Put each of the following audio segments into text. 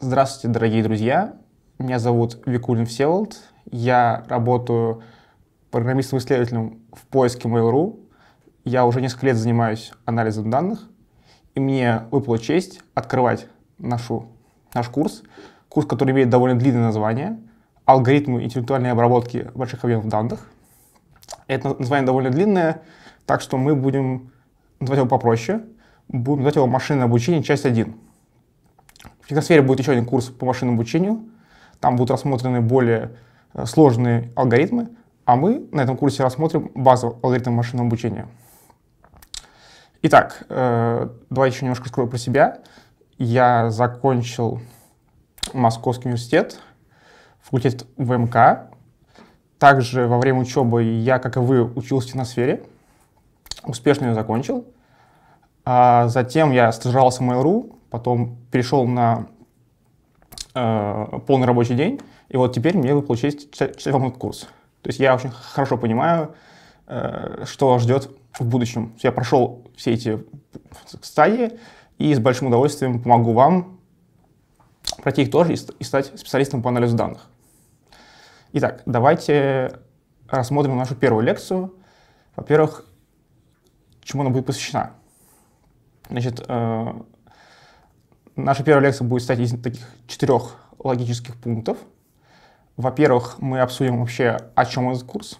Здравствуйте, дорогие друзья. Меня зовут Викулин Всеволод. Я работаю программистом-исследователем в поиске Mail.ru. Я уже несколько лет занимаюсь анализом данных, и мне выпала честь открывать нашу, наш курс, курс, который имеет довольно длинное название «Алгоритмы интеллектуальной обработки больших объемов данных». Это название довольно длинное, так что мы будем называть его попроще, будем называть его «Машинное обучение. Часть 1». В техносфере будет еще один курс по машинному обучению. Там будут рассмотрены более э, сложные алгоритмы, а мы на этом курсе рассмотрим базовый алгоритм машинного обучения. Итак, э, давайте еще немножко скажу про себя. Я закончил Московский университет, факультет ВМК. Также во время учебы я, как и вы, учился в техносфере. Успешно ее закончил. А затем я стажировался в Mail.ru, потом перешел на э, полный рабочий день, и вот теперь мне выпал честь читать вам этот курс. То есть я очень хорошо понимаю, э, что ждет в будущем. Я прошел все эти стадии и с большим удовольствием помогу вам пройти их тоже и, и стать специалистом по анализу данных. Итак, давайте рассмотрим нашу первую лекцию. Во-первых, чему она будет посвящена. Значит, э, наша первая лекция будет состоять из таких четырех логических пунктов. Во-первых, мы обсудим вообще, о чем этот курс,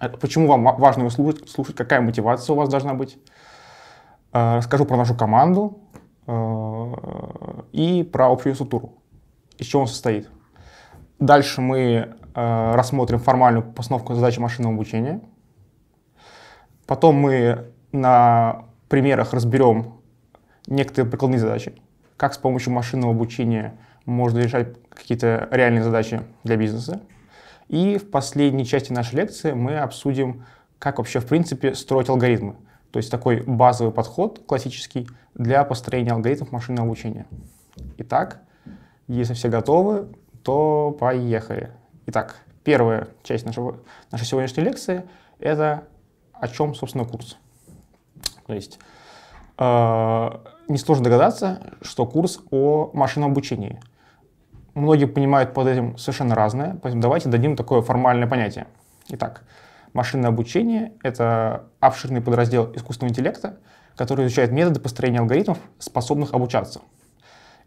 э, почему вам важно его слушать, слушать какая мотивация у вас должна быть. Э, расскажу про нашу команду э, и про общую структуру, из чего он состоит. Дальше мы рассмотрим формальную постановку задачи машинного обучения. Потом мы на примерах разберем некоторые прикладные задачи, как с помощью машинного обучения можно решать какие-то реальные задачи для бизнеса. И в последней части нашей лекции мы обсудим, как вообще в принципе строить алгоритмы. То есть такой базовый подход классический для построения алгоритмов машинного обучения. Итак, если все готовы, то поехали. Итак, первая часть нашего, нашей сегодняшней лекции — это о чем, собственно, курс. То есть э, несложно догадаться, что курс о машинном обучении. Многие понимают под этим совершенно разное, поэтому давайте дадим такое формальное понятие. Итак, машинное обучение — это обширный подраздел искусственного интеллекта, который изучает методы построения алгоритмов, способных обучаться.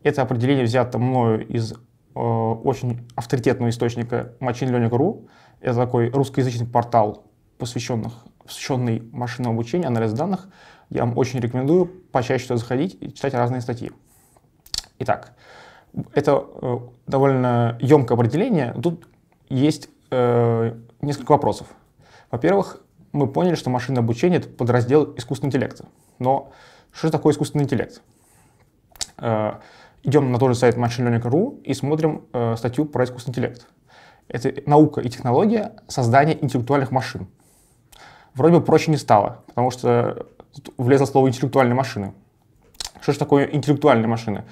Это определение взято мною из э, очень авторитетного источника machinelearning.ru. Это такой русскоязычный портал, посвященных, посвященный машинному обучению, анализ данных, я вам очень рекомендую почаще туда заходить и читать разные статьи. Итак, это э, довольно емкое определение. Тут есть э, несколько вопросов. Во-первых, мы поняли, что машинное обучение — это подраздел искусственного интеллекта. Но что же такое искусственный интеллект? Э, идем на тот же сайт machinelearning.ru и смотрим э, статью про искусственный интеллект. Это наука и технология создания интеллектуальных машин. Вроде бы проще не стало, потому что Тут влезло слово интеллектуальные машины. Что же такое интеллектуальные машины?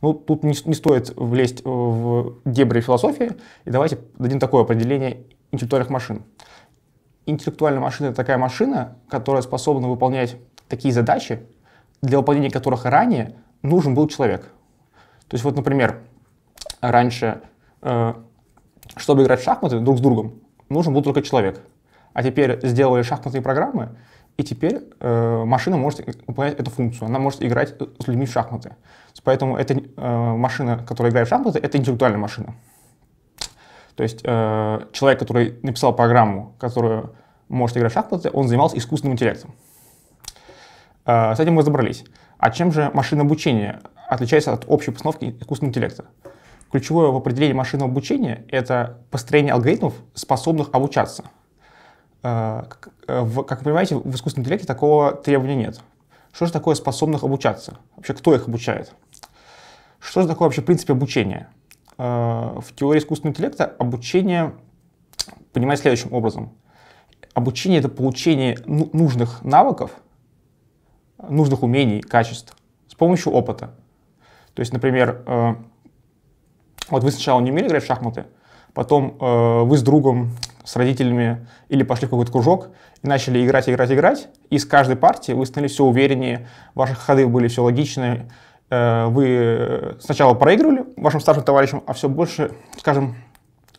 Ну, тут не, не стоит влезть э, в дебри философии, и давайте дадим такое определение интеллектуальных машин. Интеллектуальная машина — это такая машина, которая способна выполнять такие задачи, для выполнения которых ранее нужен был человек. То есть вот, например, раньше, э, чтобы играть в шахматы друг с другом, нужен был только человек. А теперь сделали шахматные программы, и теперь э, машина может выполнять эту функцию. Она может играть с людьми в шахматы. Поэтому эта э, машина, которая играет в шахматы, это интеллектуальная машина. То есть э, человек, который написал программу, которая может играть в шахматы, он занимался искусственным интеллектом. Э, с этим мы разобрались. А чем же машина обучения отличается от общей постановки искусственного интеллекта? Ключевое в определении машинного обучения — это построение алгоритмов, способных обучаться — Э, э, как вы понимаете, в искусственном интеллекте такого требования нет. Что же такое способных обучаться? Вообще, кто их обучает? Что же такое вообще в принципе обучение? Э, в теории искусственного интеллекта обучение понимать следующим образом. Обучение — это получение ну, нужных навыков, нужных умений, качеств с помощью опыта. То есть, например, вот вы сначала не умели играть в шахматы, потом вы с другом с родителями или пошли в какой-то кружок и начали играть, играть, играть, и с каждой партии вы становились все увереннее, ваши ходы были все логичные, э, вы сначала проигрывали вашим старшим товарищам, а все больше, скажем,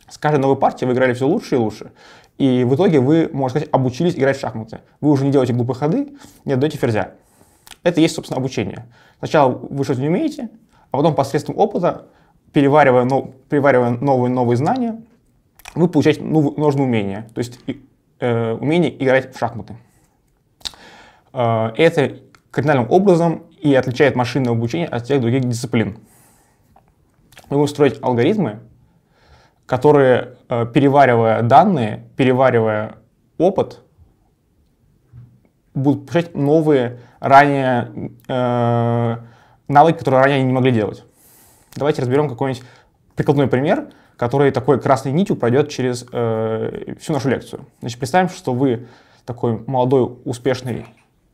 с каждой новой партии вы играли все лучше и лучше. И в итоге вы, можно сказать, обучились играть в шахматы. Вы уже не делаете глупые ходы, не отдаете ферзя. Это и есть, собственно, обучение. Сначала вы что-то не умеете, а потом посредством опыта, переваривая, но, переваривая новые новые знания, вы получаете ну, нужное умение, то есть э, умение играть в шахматы. Э, это кардинальным образом и отличает машинное обучение от всех других дисциплин. Мы будем строить алгоритмы, которые, э, переваривая данные, переваривая опыт, будут получать новые ранее э, навыки, которые ранее они не могли делать. Давайте разберем какой-нибудь прикладной пример – который такой красной нитью пройдет через э, всю нашу лекцию. Значит, представим, что вы такой молодой, успешный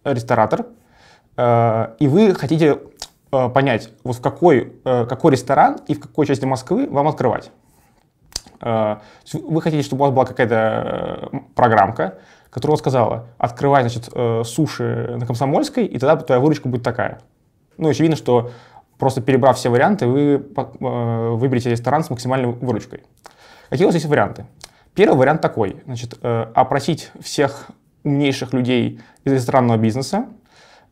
ресторатор, э, и вы хотите э, понять, вот в какой, э, какой ресторан и в какой части Москвы вам открывать. Э, вы хотите, чтобы у вас была какая-то э, программка, которая сказала, открывай, значит, э, суши на Комсомольской, и тогда твоя выручка будет такая. Ну, очевидно, что Просто перебрав все варианты, вы э, выберете ресторан с максимальной выручкой. Какие у вас есть варианты? Первый вариант такой. Значит, э, опросить всех умнейших людей из ресторанного бизнеса,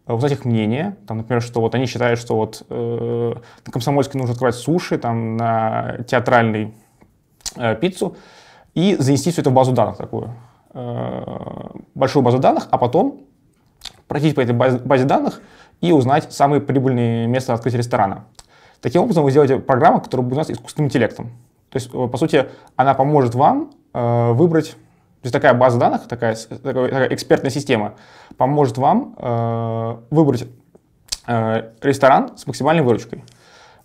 э, узнать их мнение, там, например, что вот они считают, что вот э, на Комсомольской нужно открывать суши, там, на театральный э, пиццу, и занести все это в базу данных такую, э, большую базу данных, а потом пройти по этой базе, базе данных, и узнать самые прибыльные места открытия ресторана. Таким образом, вы сделаете программу, которая будет у нас искусственным интеллектом. То есть, э, по сути, она поможет вам э, выбрать то есть такая база данных, такая, такая, такая экспертная система поможет вам э, выбрать э, ресторан с максимальной выручкой.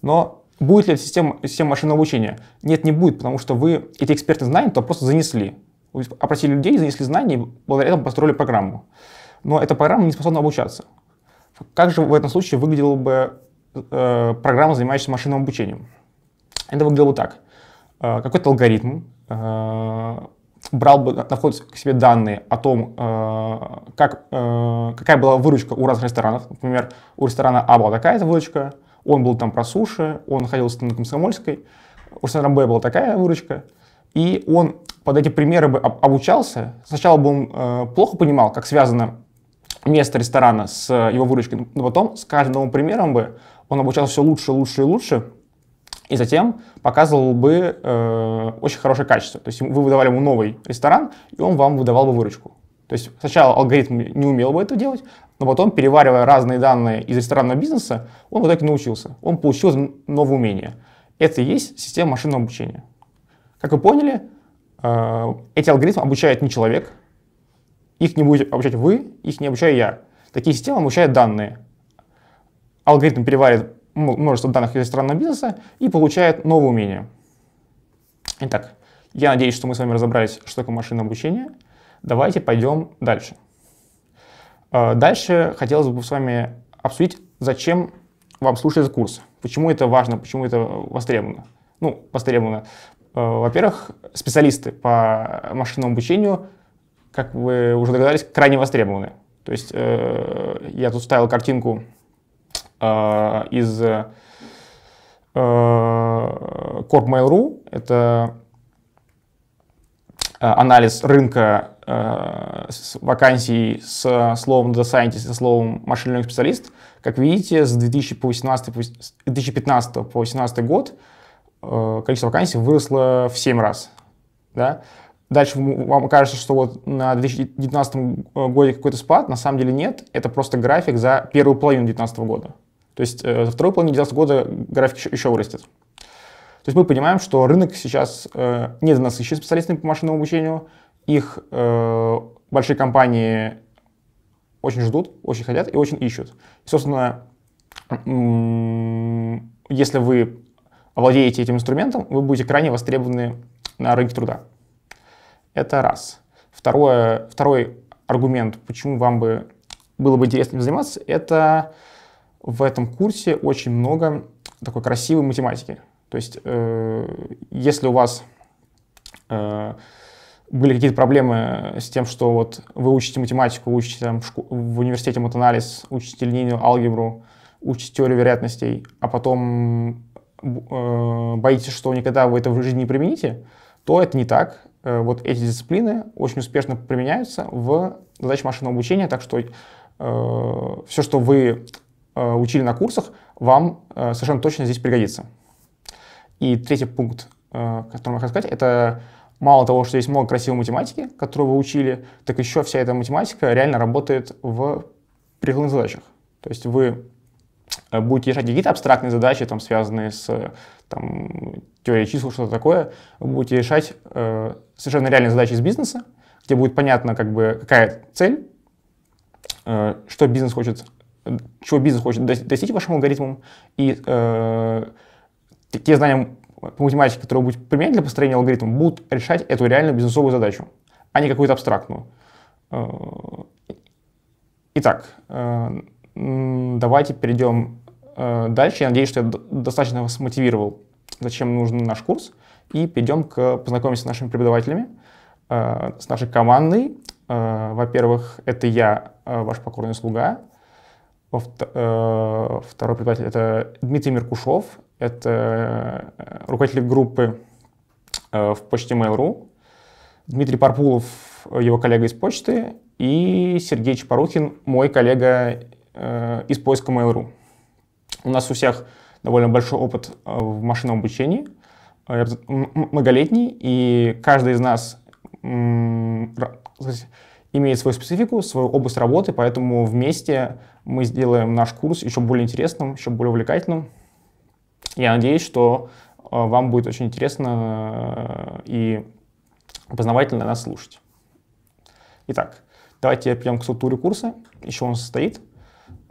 Но будет ли эта система, система машинного обучения? Нет, не будет, потому что вы эти экспертные знания то просто занесли. Вы опросили людей, занесли знания и благодаря этому построили программу. Но эта программа не способна обучаться. Как же в этом случае выглядела бы э, программа, занимающаяся машинным обучением? Это выглядело так. Э, какой-то алгоритм э, брал бы на вход к себе данные о том, э, как, э, какая была выручка у разных ресторанов. Например, у ресторана А была такая-то выручка, он был там про суши, он находился на Комсомольской, у ресторана Б была такая выручка. И он под эти примеры бы обучался. Сначала бы он э, плохо понимал, как связано место ресторана с его выручкой. Но потом с каждым новым примером бы он обучался все лучше, лучше и лучше, и затем показывал бы э, очень хорошее качество. То есть вы выдавали ему новый ресторан, и он вам выдавал бы выручку. То есть сначала алгоритм не умел бы это делать, но потом, переваривая разные данные из ресторанного бизнеса, он в итоге научился. Он получил новое умение. Это и есть система машинного обучения. Как вы поняли, э, эти алгоритмы обучает не человек, их не будете обучать вы, их не обучаю я. Такие системы обучают данные. Алгоритм переваривает множество данных из странного бизнеса и получает новые умения. Итак, я надеюсь, что мы с вами разобрались, что такое машинное обучение. Давайте пойдем дальше. Э, дальше хотелось бы с вами обсудить, зачем вам слушать этот курс, почему это важно, почему это востребовано. Ну, востребовано. Э, во-первых, специалисты по машинному обучению – как вы уже догадались, крайне востребованы. То есть э, я тут ставил картинку э, из э, Corp.mail.ru. Это э, анализ рынка э, с вакансий с словом data scientist и словом "машинный специалист. Как видите, с 2018, 2015 по 2018 год э, количество вакансий выросло в 7 раз. Да? дальше вам кажется, что вот на 2019 году какой-то спад, на самом деле нет, это просто график за первую половину 2019 года. То есть э, за вторую половину 2019 года график еще, еще вырастет. То есть мы понимаем, что рынок сейчас э, недонасыщен специалистами по машинному обучению, их э, большие компании очень ждут, очень хотят и очень ищут. И, собственно, если вы владеете этим инструментом, вы будете крайне востребованы на рынке труда. Это раз. Второе, второй аргумент, почему вам бы было бы интересно им заниматься, это в этом курсе очень много такой красивой математики. То есть, э, если у вас э, были какие-то проблемы с тем, что вот вы учите математику, вы учите там, в, школ- в университете матанализ, учите линейную алгебру, учите теорию вероятностей, а потом э, боитесь, что никогда вы это в жизни не примените, то это не так. Э, вот эти дисциплины очень успешно применяются в задачах машинного обучения, так что э, все, что вы э, учили на курсах, вам э, совершенно точно здесь пригодится. И третий пункт, э, который я хочу сказать, это мало того, что есть много красивой математики, которую вы учили, так еще вся эта математика реально работает в прикладных задачах. То есть вы Э, будете решать какие-то абстрактные задачи, там, связанные с э, там, теорией чисел, что-то такое, вы будете решать э, совершенно реальные задачи из бизнеса, где будет понятно, как бы, какая цель, э, что бизнес хочет, чего бизнес хочет достичь вашим алгоритмом, и э, те знания по математике, которые вы будете применять для построения алгоритма, будут решать эту реальную бизнесовую задачу, а не какую-то абстрактную. Э, итак, э, давайте перейдем э, дальше. Я надеюсь, что я достаточно вас мотивировал, зачем нужен наш курс. И перейдем к познакомиться с нашими преподавателями, э, с нашей командой. Э, во-первых, это я, ваш покорный слуга. Второй преподаватель — это Дмитрий Меркушов. Это руководитель группы в почте Mail.ru. Дмитрий Парпулов, его коллега из почты. И Сергей Чапарухин, мой коллега Э, из поиска Mail.ru. У нас у всех довольно большой опыт э, в машинном обучении, э, многолетний, и каждый из нас имеет свою специфику, свою область работы, поэтому вместе мы сделаем наш курс еще более интересным, еще более увлекательным. Я надеюсь, что вам будет очень интересно и познавательно нас слушать. Итак, давайте перейдем к структуре курса, еще он состоит –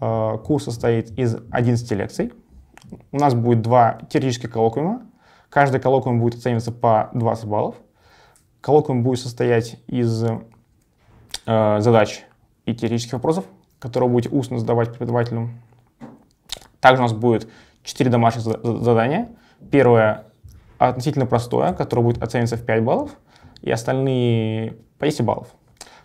Э, курс состоит из 11 лекций. У нас будет два теоретических коллоквиума. Каждый коллоквиум будет оцениваться по 20 баллов. Коллоквиум будет состоять из э, задач и теоретических вопросов, которые вы будете устно задавать преподавателю. Также у нас будет 4 домашних задания. Первое относительно простое, которое будет оцениваться в 5 баллов, и остальные по 10 баллов.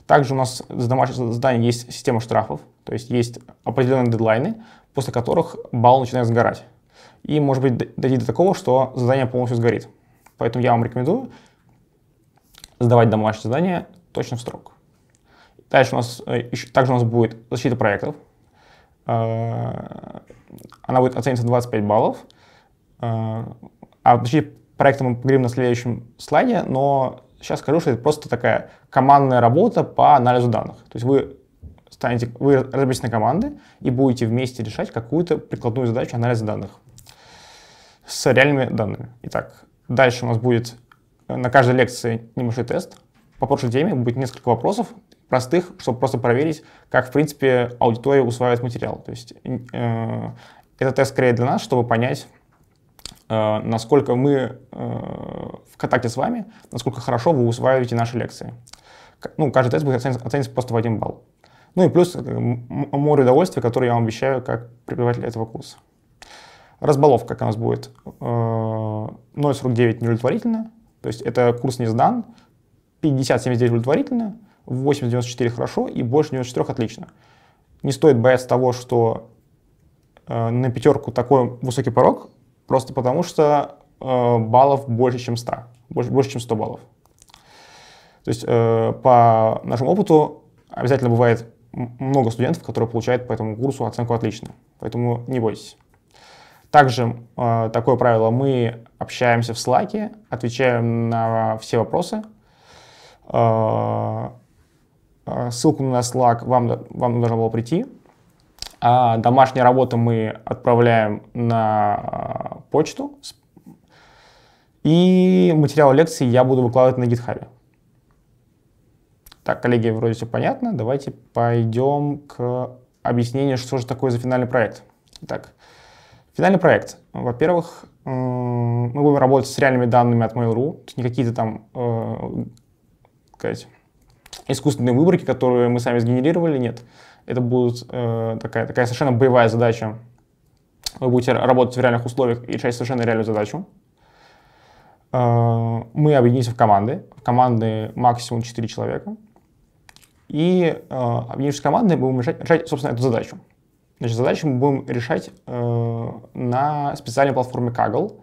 Также у нас за домашнее задание есть система штрафов, то есть есть определенные дедлайны, после которых балл начинает сгорать. И может быть дойти до такого, что задание полностью сгорит. Поэтому я вам рекомендую сдавать домашнее задание точно в срок. Дальше у нас, э, также у нас будет защита проектов. Э, она будет оцениваться 25 баллов. Э, а вообще проекта мы поговорим на следующем слайде, но Сейчас скажу, что это просто такая командная работа по анализу данных. То есть вы станете, вы разберитесь на команды и будете вместе решать какую-то прикладную задачу анализа данных с реальными данными. Итак, дальше у нас будет э, на каждой лекции небольшой тест. По прошлой теме будет несколько вопросов, простых, чтобы просто проверить, как, в принципе, аудитория усваивает материал. То есть э, этот тест скорее для нас, чтобы понять, Э, насколько мы э, в контакте с вами, насколько хорошо вы усваиваете наши лекции. Ну, каждый тест будет оцениться просто в один балл. Ну и плюс э, море удовольствия, которое я вам обещаю как преподаватель этого курса. Разбаловка у нас будет 0,49 неудовлетворительно, то есть это курс не сдан, 50-79 удовлетворительно, 8-94 хорошо и больше 94 отлично. Не стоит бояться того, что на пятерку такой высокий порог, Просто потому что э, баллов больше, чем 100. Больше, больше, чем 100 баллов. То есть э, по нашему опыту обязательно бывает много студентов, которые получают по этому курсу оценку отлично. Поэтому не бойтесь. Также э, такое правило, мы общаемся в Слаке, отвечаем на все вопросы. Э, э, ссылку на Slack вам, вам должна была прийти. А домашнюю работу мы отправляем на а, почту. И материалы лекции я буду выкладывать на гитхабе. Так, коллеги, вроде все понятно. Давайте пойдем к объяснению, что же такое за финальный проект. Так, финальный проект. Во-первых, э, мы будем работать с реальными данными от Mail.ru. Не какие-то там, э, сказать, искусственные выборки, которые мы сами сгенерировали, нет. Это будет э, такая, такая совершенно боевая задача. Вы будете работать в реальных условиях и решать совершенно реальную задачу. Э, мы объединимся в команды. В команды максимум 4 человека. И э, объединившись в команды, мы будем решать, решать, собственно, эту задачу. Значит, задачу мы будем решать э, на специальной платформе Kaggle.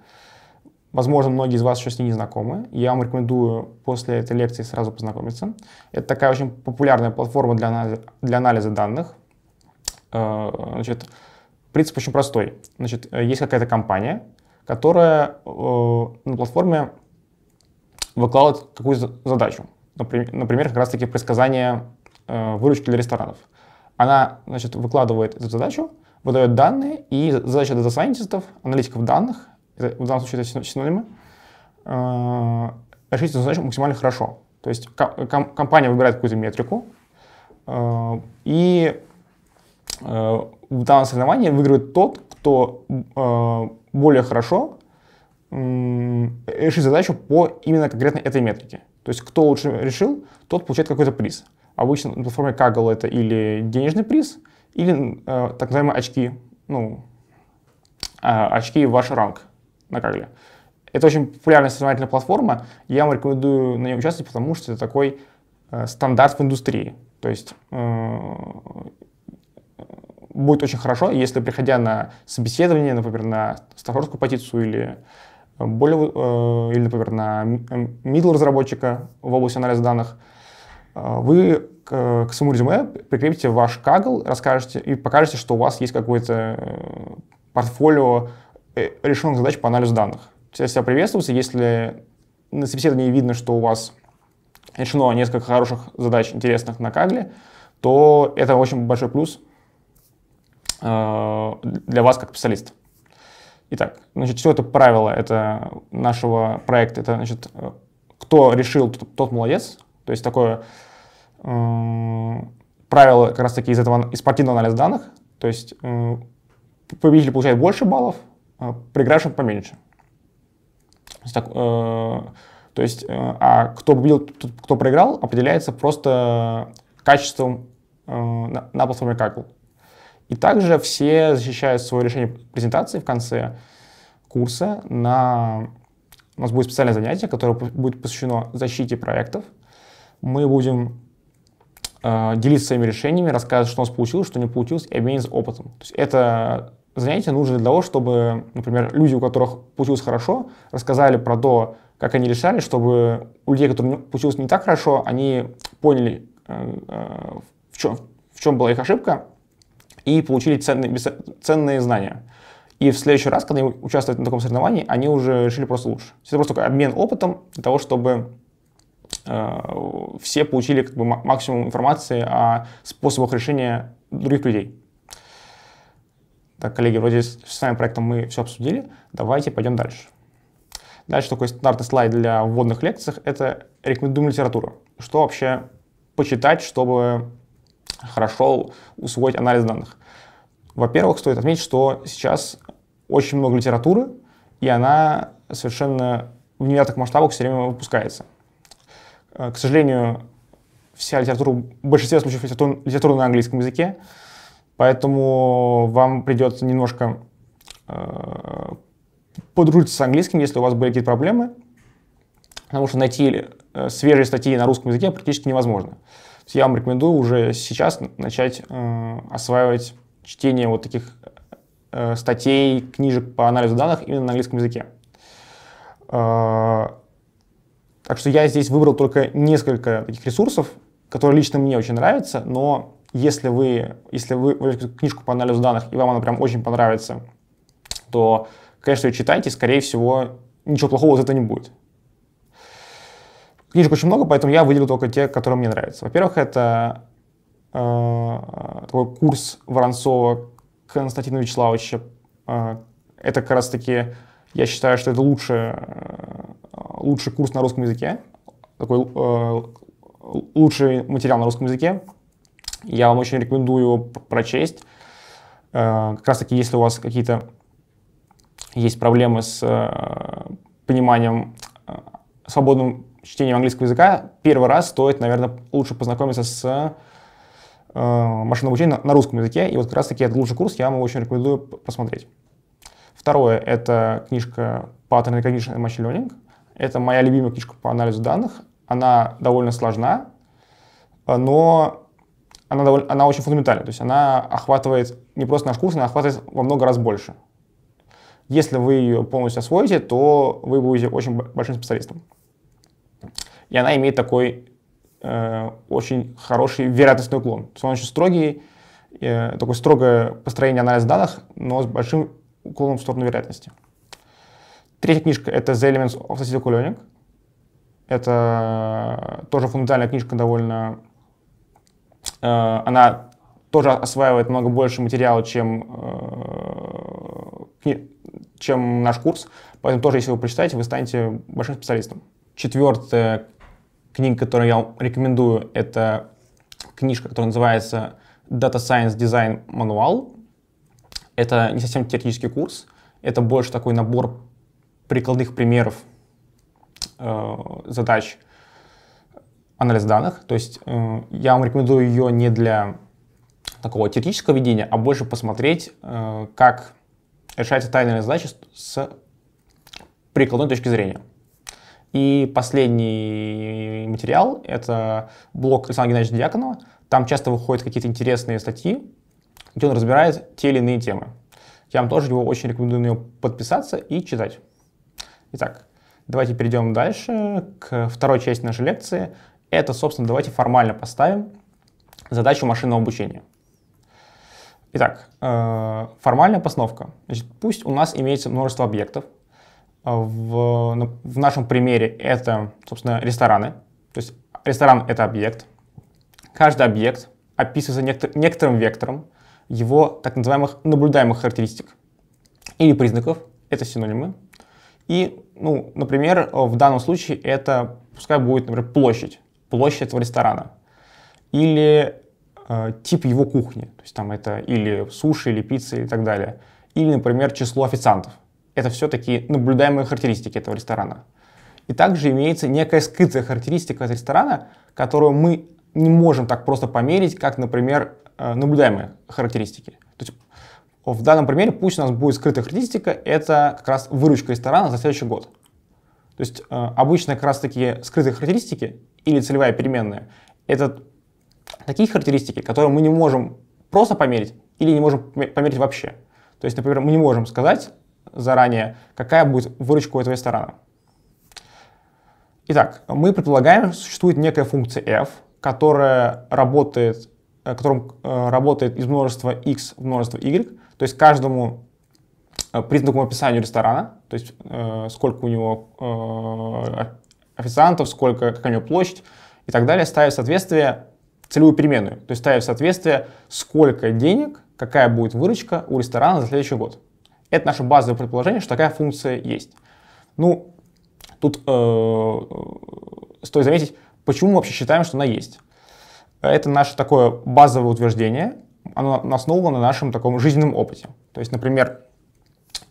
Возможно, многие из вас еще с ней не знакомы. Я вам рекомендую после этой лекции сразу познакомиться. Это такая очень популярная платформа для анализа, для анализа данных. Э, значит, принцип очень простой. Значит, э, есть какая-то компания, которая э, на платформе выкладывает какую-то задачу. Например, как раз-таки предсказание выручки для ресторанов. Она значит, выкладывает эту задачу, выдает данные, и задача дата-сайентистов, аналитиков данных, в данном случае это синонимы, а, решить эту задачу максимально хорошо. То есть компания выбирает какую-то метрику, а, и а, в данном соревновании выигрывает тот, кто более хорошо решит задачу по именно конкретно этой метрике. То есть кто лучше решил, тот получает какой-то приз. Обычно на платформе Kaggle это или денежный приз, или так называемые очки, ну, очки очки ваш ранг на Кагле. Это очень популярная соревновательная платформа. Я вам рекомендую на ней участвовать, потому что это такой э, стандарт в индустрии. То есть э, будет очень хорошо, если, приходя на собеседование, например, на стажерскую позицию или э, более, э, или, например, на middle разработчика в области анализа данных, э, вы к, к своему резюме прикрепите ваш Kaggle, расскажете и покажете, что у вас есть какое-то э, портфолио Э, решенных задач по анализу данных. Все приветствуются, если на собеседовании видно, что у вас решено несколько хороших задач, интересных на Кагле, то это очень большой плюс э, для вас как специалиста. Итак, значит, все это правило это нашего проекта, это, значит, кто решил, тот, тот молодец. То есть такое э, правило как раз-таки из этого, из спортивного анализа данных. То есть э, победитель получает больше баллов, а, проигравшим поменьше. Так, э, то есть, э, а кто победил, кто проиграл, определяется просто качеством э, на, на платформе Kaggle. И также все защищают свое решение презентации в конце курса на... У нас будет специальное занятие, которое будет посвящено защите проектов. Мы будем э, делиться своими решениями, рассказывать, что у нас получилось, что не получилось, и обмениться опытом. То есть это занятия нужно для того, чтобы, например, люди, у которых получилось хорошо, рассказали про то, как они решали, чтобы у людей, которым получилось не так хорошо, они поняли, э, э, в чем, в чем была их ошибка, и получили ценные, ценные знания. И в следующий раз, когда они участвуют на таком соревновании, они уже решили просто лучше. Это просто такой обмен опытом для того, чтобы э, все получили как бы, максимум информации о способах решения других людей. Так, коллеги, вроде с самим проектом мы все обсудили, давайте пойдем дальше. Дальше такой стандартный слайд для вводных лекций — это рекомендуемая литература. Что вообще почитать, чтобы хорошо усвоить анализ данных? Во-первых, стоит отметить, что сейчас очень много литературы, и она совершенно в невероятных масштабах все время выпускается. Э, к сожалению, вся литература, в большинстве случаев литература на английском языке, Поэтому вам придется немножко э, подружиться с английским, если у вас были какие-то проблемы, потому что найти э, свежие статьи на русском языке практически невозможно. Я вам рекомендую уже сейчас начать э, осваивать чтение вот таких э, статей, книжек по анализу данных именно на английском языке. Э, так что я здесь выбрал только несколько таких ресурсов, которые лично мне очень нравятся, но если вы, если вы возьмете книжку по анализу данных, и вам она прям очень понравится, то, конечно, ее читайте, скорее всего, ничего плохого из этого не будет. Книжек очень много, поэтому я выделил только те, которые мне нравятся. Во-первых, это э, такой курс Воронцова Константина Вячеславовича. Э, это как раз-таки, я считаю, что это лучший, э, лучший курс на русском языке, такой э, лучший материал на русском языке, я вам очень рекомендую его прочесть. Э, как раз таки, если у вас какие-то есть проблемы с э, пониманием, э, свободным чтением английского языка, первый раз стоит, наверное, лучше познакомиться с машинным обучением на русском языке. И вот как раз таки этот лучший курс я вам очень рекомендую посмотреть. Второе — это книжка «Pattern Recognition and Machine Learning». Это моя любимая книжка по анализу данных. Она довольно сложна, но она, довольно, она очень фундаментальна. То есть она охватывает не просто наш курс, она охватывает во много раз больше. Если вы ее полностью освоите, то вы будете очень большим специалистом. И она имеет такой э, очень хороший вероятностный уклон. То есть он очень строгий, э, такое строгое построение анализа данных, но с большим уклоном в сторону вероятности. Третья книжка — это The Elements of Statistical Learning. Это тоже фундаментальная книжка довольно Э, она тоже осваивает много больше материала, чем, э, чем наш курс. Поэтому тоже, если вы прочитаете, вы станете большим специалистом. Четвертая книга, которую я рекомендую, это книжка, которая называется Data Science Design Manual. Это не совсем теоретический курс, это больше такой набор прикладных примеров э, задач, анализ данных. То есть э, я вам рекомендую ее не для такого теоретического ведения, а больше посмотреть, э, как решается тайная задача с прикладной точки зрения. И последний материал — это блог Александра Геннадьевича Дьяконова. Там часто выходят какие-то интересные статьи, где он разбирает те или иные темы. Я вам тоже его очень рекомендую на него подписаться и читать. Итак, давайте перейдем дальше к второй части нашей лекции это, собственно, давайте формально поставим задачу машинного обучения. Итак, э, формальная постановка. Значит, пусть у нас имеется множество объектов. Э, в, ну, в нашем примере это, собственно, рестораны. То есть ресторан — это объект. Каждый объект описывается некоторым вектором его так называемых наблюдаемых характеристик или признаков. Это синонимы. И, ну, например, э, в данном случае это, пускай будет, например, площадь площадь этого ресторана или э, тип его кухни, то есть там это или суши, или пицца и так далее, или, например, число официантов. Это все такие наблюдаемые характеристики этого ресторана. И также имеется некая скрытая характеристика от ресторана, которую мы не можем так просто померить, как, например, э, наблюдаемые характеристики. То есть в данном примере пусть у нас будет скрытая характеристика, это как раз выручка ресторана за следующий год. То есть э, обычно как раз-таки скрытые характеристики или целевая переменная — это такие характеристики, которые мы не можем просто померить или не можем померить вообще. То есть, например, мы не можем сказать заранее, какая будет выручка у этого ресторана. Итак, мы предполагаем, существует некая функция f, которая работает, э, которым э, работает из множества x в множество y, то есть каждому Э, признаком описания ресторана, то есть э, сколько у него э, официантов, сколько, какая у него площадь и так далее, ставит в соответствие целевую переменную, то есть ставит в соответствие, сколько денег, какая будет выручка у ресторана за следующий год. Это наше базовое предположение, что такая функция есть. Ну, тут э, стоит заметить, почему мы вообще считаем, что она есть. Это наше такое базовое утверждение, оно основано на нашем таком жизненном опыте. То есть, например,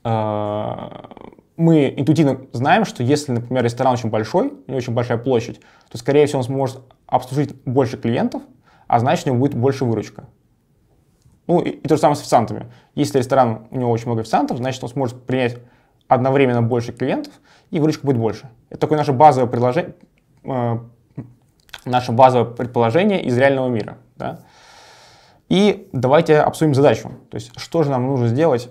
а, мы интуитивно знаем, что если, например, ресторан очень большой, у него очень большая площадь, то, скорее всего, он сможет обслужить больше клиентов, а значит, у него будет больше выручка. Ну, и, и то же самое с официантами. Если ресторан, у него очень много официантов, значит, он сможет принять одновременно больше клиентов, и выручка будет больше. Это такое наше базовое, предложение, э, наше базовое предположение из реального мира. Да? И давайте обсудим задачу. То есть, что же нам нужно сделать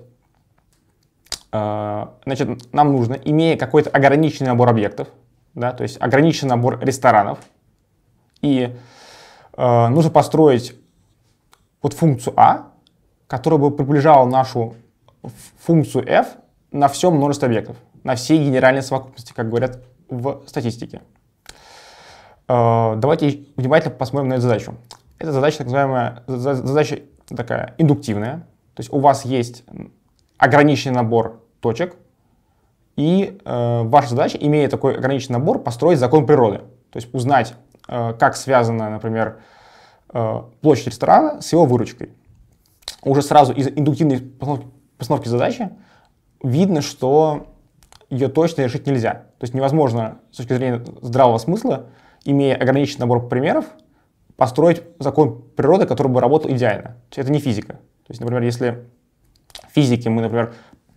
Э, значит, нам нужно, имея какой-то ограниченный набор объектов, да, то есть ограниченный набор ресторанов, и э, нужно построить вот функцию А, которая бы приближала нашу функцию F на все множество объектов, на всей генеральной совокупности, как говорят в статистике. Э, давайте внимательно посмотрим на эту задачу. Эта задача так называемая задача такая индуктивная, то есть у вас есть ограниченный набор точек, и э, ваша задача, имея такой ограниченный набор, построить закон природы. То есть узнать, э, как связана, например, э, площадь ресторана с его выручкой. Уже сразу из индуктивной постановки, постановки задачи видно, что ее точно решить нельзя. То есть невозможно с точки зрения здравого смысла, имея ограниченный набор примеров, построить закон природы, который бы работал идеально. То есть это не физика. То есть, например, если Физике мы, например,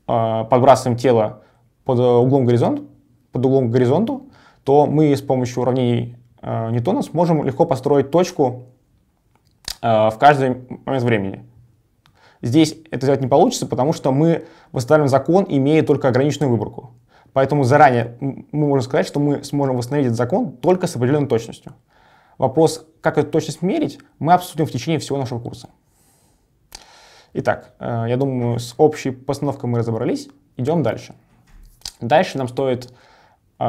а, подбрасываем тело под углом горизонта, под углом к горизонту, то мы с помощью уравнений а, Ньютона сможем легко построить точку а, в каждый момент времени. Здесь это сделать не получится, потому что мы восстанавливаем закон, имея только ограниченную выборку. Поэтому заранее мы можем сказать, что мы сможем восстановить этот закон только с определенной точностью. Вопрос, как эту точность мерить, мы обсудим в течение всего нашего курса. Итак, э, я думаю, с общей постановкой мы разобрались. Идем дальше. Дальше нам стоит э,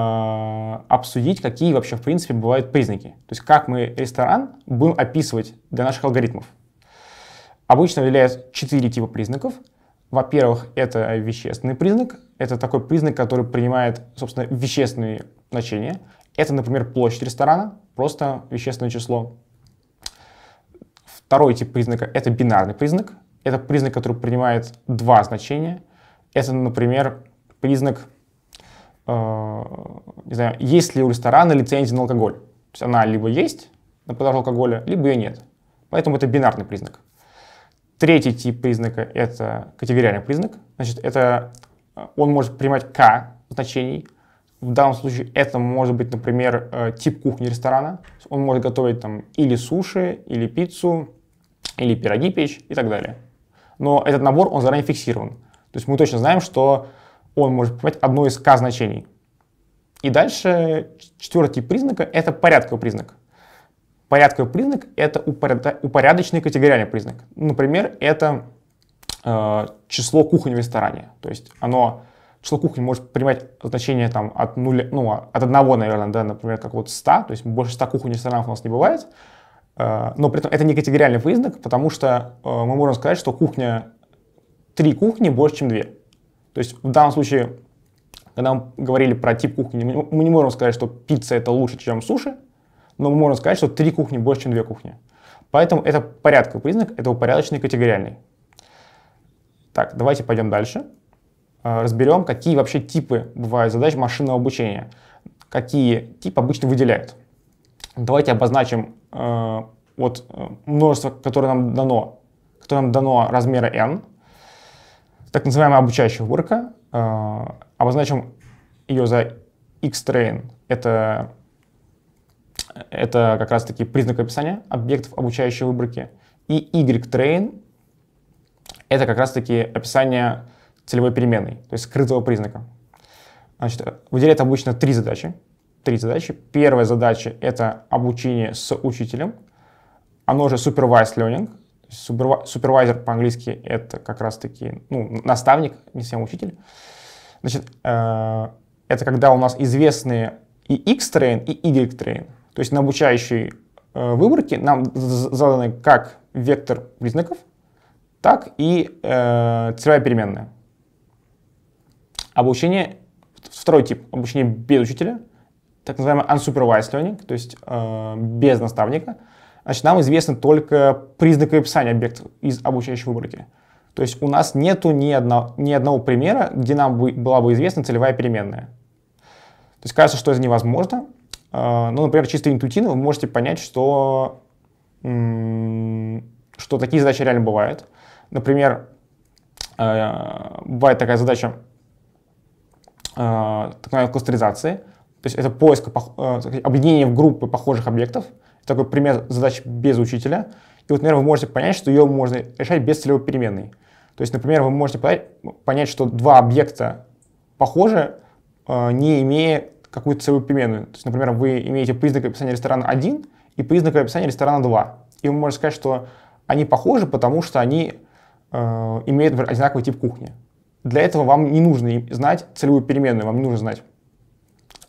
обсудить, какие вообще, в принципе, бывают признаки. То есть, как мы ресторан будем описывать для наших алгоритмов. Обычно выделяют четыре типа признаков. Во-первых, это вещественный признак. Это такой признак, который принимает, собственно, вещественные значения. Это, например, площадь ресторана, просто вещественное число. Второй тип признака — это бинарный признак. Это признак, который принимает два значения. Это, например, признак, э, не знаю, есть ли у ресторана лицензия на алкоголь. То есть она либо есть на продажу алкоголя, либо ее нет. Поэтому это бинарный признак. Третий тип признака – это категориальный признак. Значит, это э, он может принимать к значений. В данном случае это может быть, например, э, тип кухни ресторана. Он может готовить там или суши, или пиццу, или пироги печь и так далее но этот набор, он заранее фиксирован. То есть мы точно знаем, что он может принимать одно из k значений. И дальше четвертый тип признака — это порядковый признак. Порядковый признак — это упорядоченный категориальный признак. Например, это э, число кухонь в ресторане. То есть оно, число кухонь может принимать значение там, от, нуля, ну, от одного, наверное, да, например, как вот 100, то есть больше 100 кухонь в ресторанах у нас не бывает — Э, но при этом это не категориальный признак, потому что э, мы можем сказать, что кухня, три кухни больше, чем две. То есть в данном случае, когда мы говорили про тип кухни, мы не можем сказать, что пицца это лучше, чем суши, но мы можем сказать, что три кухни больше, чем две кухни. Поэтому это порядковый признак, это упорядоченный категориальный. Так, давайте пойдем дальше. Э, разберем, какие вообще типы бывают задач машинного обучения. Какие типы обычно выделяют. Давайте обозначим Э, вот э, множество, которое нам дано, которое нам дано размера n, так называемая обучающая выборка. Э, обозначим ее за x-train. Это, это как раз-таки признак описания объектов обучающей выборки. И y-train — это как раз-таки описание целевой переменной, то есть скрытого признака. Значит, выделяет обычно три задачи три задачи. Первая задача — это обучение с учителем, оно же supervised learning. Супервайзер по-английски — это как раз-таки ну, наставник, не совсем учитель. Значит, э, это когда у нас известные и x train и y train То есть на обучающей э, выборке нам заданы как вектор признаков, так и э, целевая переменная. Обучение, второй тип, обучение без учителя — так называемый unsupervised learning, то есть э, без наставника, значит, нам известны только признаки описания объектов из обучающей выборки. То есть у нас нету ни, ни одного примера, где нам бы, была бы известна целевая переменная. То есть кажется, что это невозможно. Э, ну, например, чисто интуитивно вы можете понять, что, что такие задачи реально бывают. Например, э, бывает такая задача э, так называемой кластеризации — то есть это поиск, э, объединения в группы похожих объектов. Это Такой пример задач без учителя. И вот, наверное, вы можете понять, что ее можно решать без целевой переменной. То есть, например, вы можете понять, что два объекта похожи, э, не имея какую-то целевую переменную. То есть, например, вы имеете признак описания ресторана 1 и признак описания ресторана 2. И вы можете сказать, что они похожи, потому что они э, имеют например, одинаковый тип кухни. Для этого вам не нужно знать целевую переменную, вам не нужно знать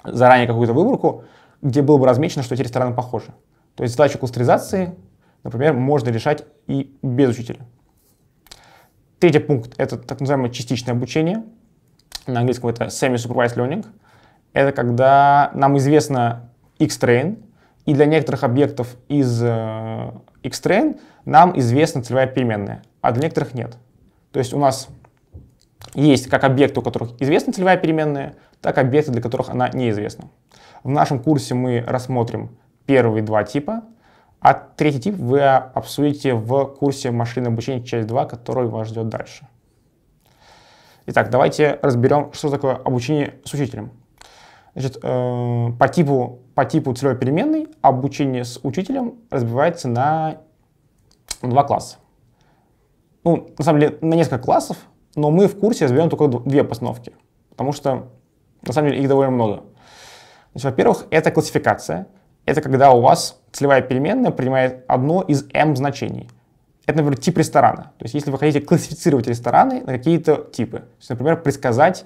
заранее какую-то выборку, где было бы размечено, что эти рестораны похожи. То есть задачу кластеризации, например, можно решать и без учителя. Третий пункт — это так называемое частичное обучение. На английском это semi-supervised learning. Это когда нам известно X-train, и для некоторых объектов из э, X-train нам известна целевая переменная, а для некоторых нет. То есть у нас есть как объекты, у которых известна целевая переменная, так объекты, для которых она неизвестна. В нашем курсе мы рассмотрим первые два типа, а третий тип вы обсудите в курсе машинного обучения часть 2, который вас ждет дальше. Итак, давайте разберем, что такое обучение с учителем. Значит, э, по, типу, по типу целевой переменной обучение с учителем разбивается на два класса. Ну, на самом деле, на несколько классов, но мы в курсе разберем только две постановки. Потому что на самом деле их довольно много. во-первых, это классификация. Это когда у вас целевая переменная принимает одно из m значений. Это, например, тип ресторана. То есть если вы хотите классифицировать рестораны на какие-то типы. То есть, например, предсказать,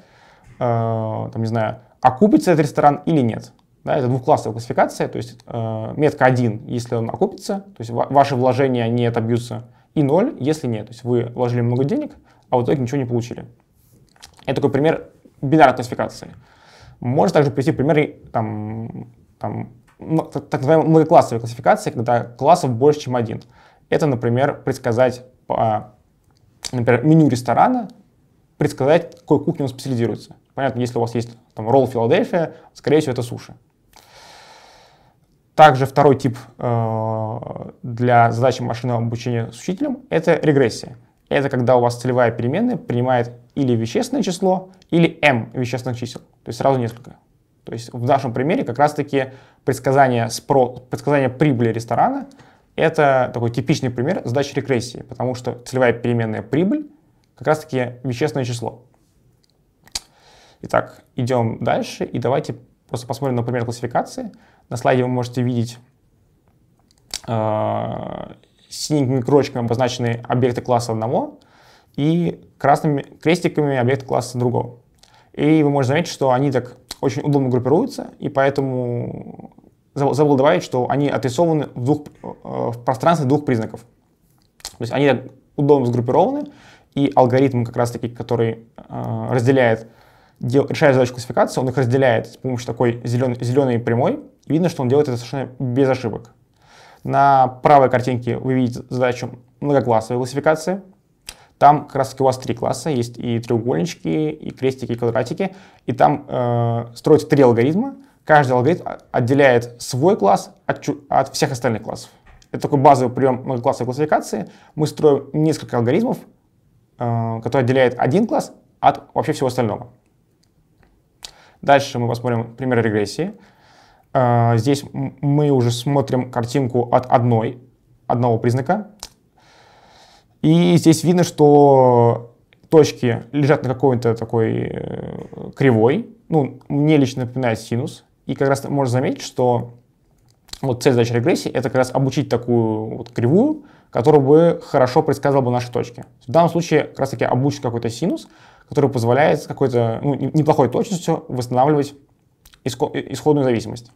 э, там, не знаю, окупится этот ресторан или нет. Да, это двухклассовая классификация, то есть э, метка 1, если он окупится, то есть ва ваши вложения не отобьются, и 0, если нет. То есть вы вложили много денег, а в итоге ничего не получили. Это такой пример бинарной классификации. Можно также привести примеры там, там, ну, так называемой многоклассовой классификации, когда классов больше, чем один. Это, например, предсказать, по, например, меню ресторана, предсказать, какой кухне он специализируется. Понятно, если у вас есть там ролл Филадельфия, скорее всего, это суши. Также второй тип э, для задачи машинного обучения с учителем — это регрессия. Это когда у вас целевая переменная принимает или вещественное число, или m вещественных чисел. То есть сразу несколько. То есть в нашем примере как раз-таки предсказание, спро... предсказание прибыли ресторана – это такой типичный пример задачи регрессии, потому что целевая переменная прибыль как раз-таки вещественное число. Итак, идем дальше и давайте просто посмотрим на пример классификации. На слайде вы можете видеть э, синенькими крочками обозначены объекты класса одного и красными крестиками объекты класса другого. И вы можете заметить, что они так очень удобно группируются, и поэтому забыл добавить, что они отрисованы в, двух, э, в пространстве двух признаков. То есть они так удобно сгруппированы, и алгоритм как раз-таки, который э, разделяет, решает задачу классификации, он их разделяет с помощью такой зеленой, зеленой прямой. И видно, что он делает это совершенно без ошибок. На правой картинке вы видите задачу многоклассовой классификации, там как раз таки у вас три класса, есть и треугольнички, и крестики, и квадратики. И там э, строится три алгоритма. Каждый алгоритм отделяет свой класс от, от всех остальных классов. Это такой базовый прием многоклассовой классификации. Мы строим несколько алгоритмов, э, которые отделяют один класс от вообще всего остального. Дальше мы посмотрим пример регрессии. Э, здесь мы уже смотрим картинку от одной, одного признака. И здесь видно, что точки лежат на какой-то такой э, кривой. Ну, мне лично напоминает синус. И как раз можно заметить, что вот цель задачи регрессии — это как раз обучить такую вот кривую, которую бы хорошо предсказывала бы наши точки. В данном случае как раз-таки обучить какой-то синус, который позволяет с какой-то ну, неплохой точностью восстанавливать э, исходную зависимость.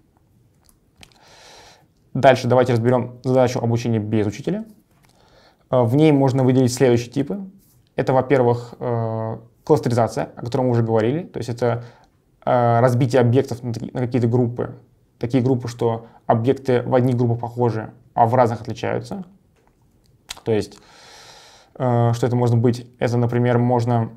Дальше давайте разберем задачу обучения без учителя. А, в ней можно выделить следующие типы. Это, во-первых, э, кластеризация, о которой мы уже говорили. То есть это э, разбитие объектов на какие-то группы. Такие группы, что объекты в одних группах похожи, а в разных отличаются. То есть, э, что это может быть? Это, например, можно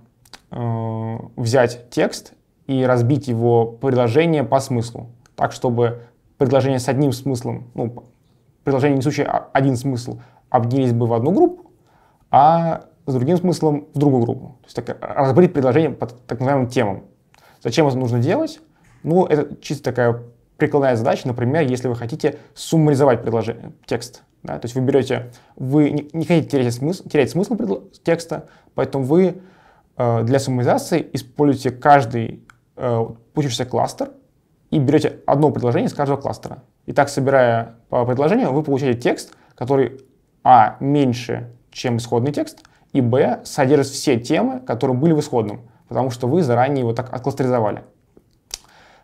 взять текст и разбить его предложение по смыслу, так, чтобы предложение с одним смыслом, ну, предложение, несущее один смысл, объединились бы в одну группу, а с другим смыслом в другую группу. То есть так, разбрыть предложение по так называемым темам. Зачем это нужно делать? Ну, это чисто такая прикладная задача, например, если вы хотите суммаризовать предложение, текст. Да? То есть вы берете, вы не, не хотите терять смысл, терять смысл текста, поэтому вы э, для суммаризации используете каждый э, учишься кластер и берете одно предложение с каждого кластера. И так, собирая по предложению, вы получаете текст, который а меньше, чем исходный текст, и б содержит все темы, которые были в исходном, потому что вы заранее его так откластеризовали.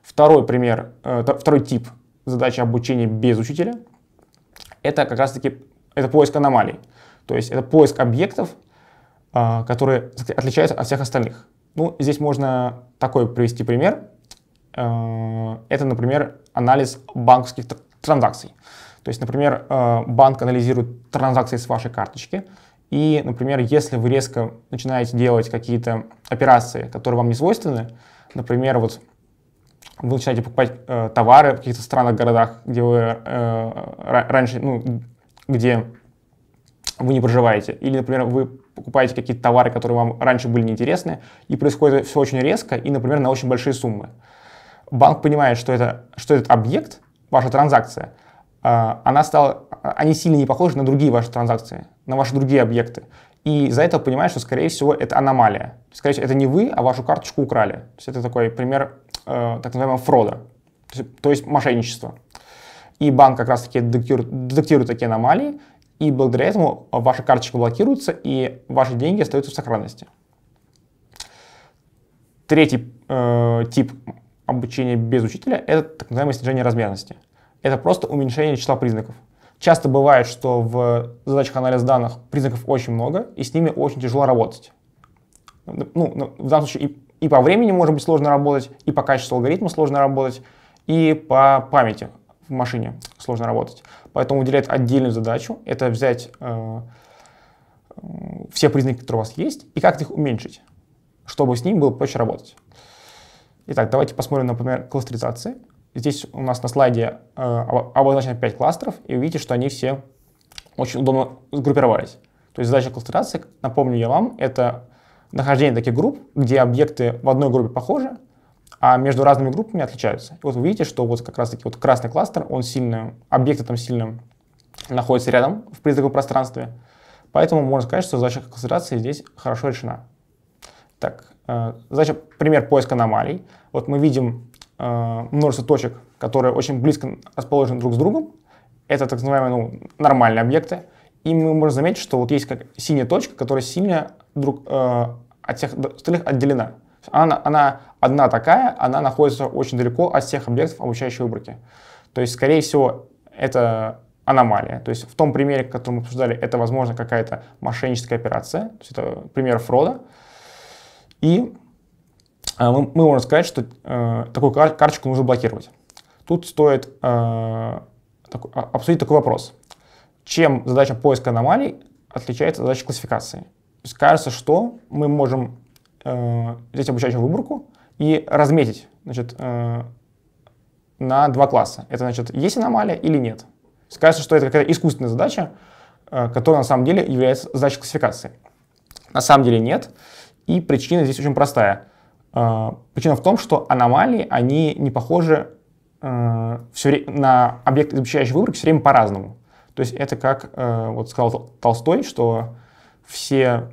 Второй пример, э, второй тип задачи обучения без учителя – это как раз-таки это поиск аномалий. То есть это поиск объектов, э, которые отличаются от всех остальных. Ну, здесь можно такой привести пример. Э, это, например, анализ банковских транзакций. То есть, например, э, банк анализирует транзакции с вашей карточки, и, например, если вы резко начинаете делать какие-то операции, которые вам не свойственны, например, вот вы начинаете покупать э, товары в каких-то странах, городах, где вы э, раньше, ну, где вы не проживаете, или, например, вы покупаете какие-то товары, которые вам раньше были неинтересны, и происходит все очень резко, и, например, на очень большие суммы. Банк понимает, что это, что этот объект, ваша транзакция, а, она стала, а, они сильно не похожи на другие ваши транзакции, на ваши другие объекты. И за это понимаешь, что, скорее всего, это аномалия. Скорее всего, это не вы, а вашу карточку украли. То есть это такой пример э, так называемого фрода, то есть, то есть мошенничества. И банк как раз-таки детектирует, детектирует такие аномалии, и благодаря этому ваша карточка блокируется, и ваши деньги остаются в сохранности. Третий э, тип обучения без учителя – это так называемое снижение размерности – это просто уменьшение числа признаков. Часто бывает, что в задачах анализа данных признаков очень много, и с ними очень тяжело работать. Ну, ну, в данном случае и, и по времени может быть сложно работать, и по качеству алгоритма сложно работать, и по памяти в машине сложно работать. Поэтому выделяет отдельную задачу — это взять э, все признаки, которые у вас есть, и как-то их уменьшить, чтобы с ними было проще работать. Итак, давайте посмотрим, например, кластеризации. Здесь у нас на слайде э, обозначено 5 кластеров, и увидите, что они все очень удобно сгруппировались. То есть задача кластерации, напомню я вам, это нахождение таких групп, где объекты в одной группе похожи, а между разными группами отличаются. И вот вы видите, что вот как раз-таки вот красный кластер, он сильно, объекты там сильно находятся рядом в призраковом пространстве, поэтому можно сказать, что задача кластерации здесь хорошо решена. Так, э, задача пример поиска аномалий. Вот мы видим Э, множество точек, которые очень близко расположены друг с другом. Это так называемые ну, нормальные объекты. И мы можем заметить, что вот есть как синяя точка, которая сильно друг, э, от всех остальных отделена. Она, она одна такая, она находится очень далеко от всех объектов обучающей выборки. То есть, скорее всего, это аномалия. То есть в том примере, который мы обсуждали, это, возможно, какая-то мошенническая операция. То есть это пример фрода. И а, мы, можем сказать, что э, такую кар карточку нужно блокировать. Тут стоит э, так, а, обсудить такой вопрос. Чем задача поиска аномалий отличается от задачи классификации? То есть кажется, что мы можем э, взять обучающую выборку и разметить значит, э, на два класса. Это значит, есть аномалия или нет. То есть кажется, что это какая-то искусственная задача, э, которая на самом деле является задачей классификации. На самом деле нет. И причина здесь очень простая – а, причина в том, что аномалии, они не похожи э, все время, на объект, изучающий выборки, все время по-разному. То есть это как э, вот сказал Толстой, что все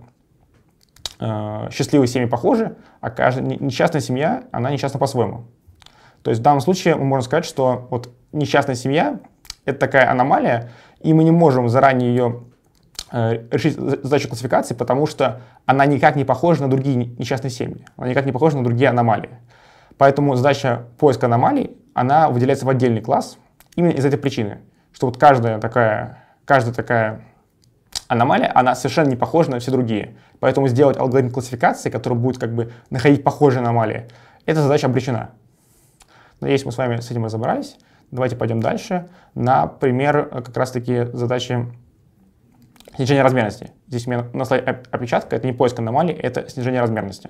э, счастливые семьи похожи, а каждая несчастная семья, она несчастна по-своему. То есть в данном случае мы можем сказать, что вот несчастная семья — это такая аномалия, и мы не можем заранее ее Э, решить задачу классификации, потому что она никак не похожа на другие несчастные семьи, она никак не похожа на другие аномалии. Поэтому задача поиска аномалий, она выделяется в отдельный класс именно из этой причины, что вот каждая такая, каждая такая аномалия, она совершенно не похожа на все другие. Поэтому сделать алгоритм классификации, который будет как бы находить похожие аномалии, эта задача обречена. Надеюсь, мы с вами с этим разобрались. Давайте пойдем дальше на пример э, как раз-таки задачи снижение размерности. Здесь у меня на слайде опечатка, это не поиск аномалий, это снижение размерности.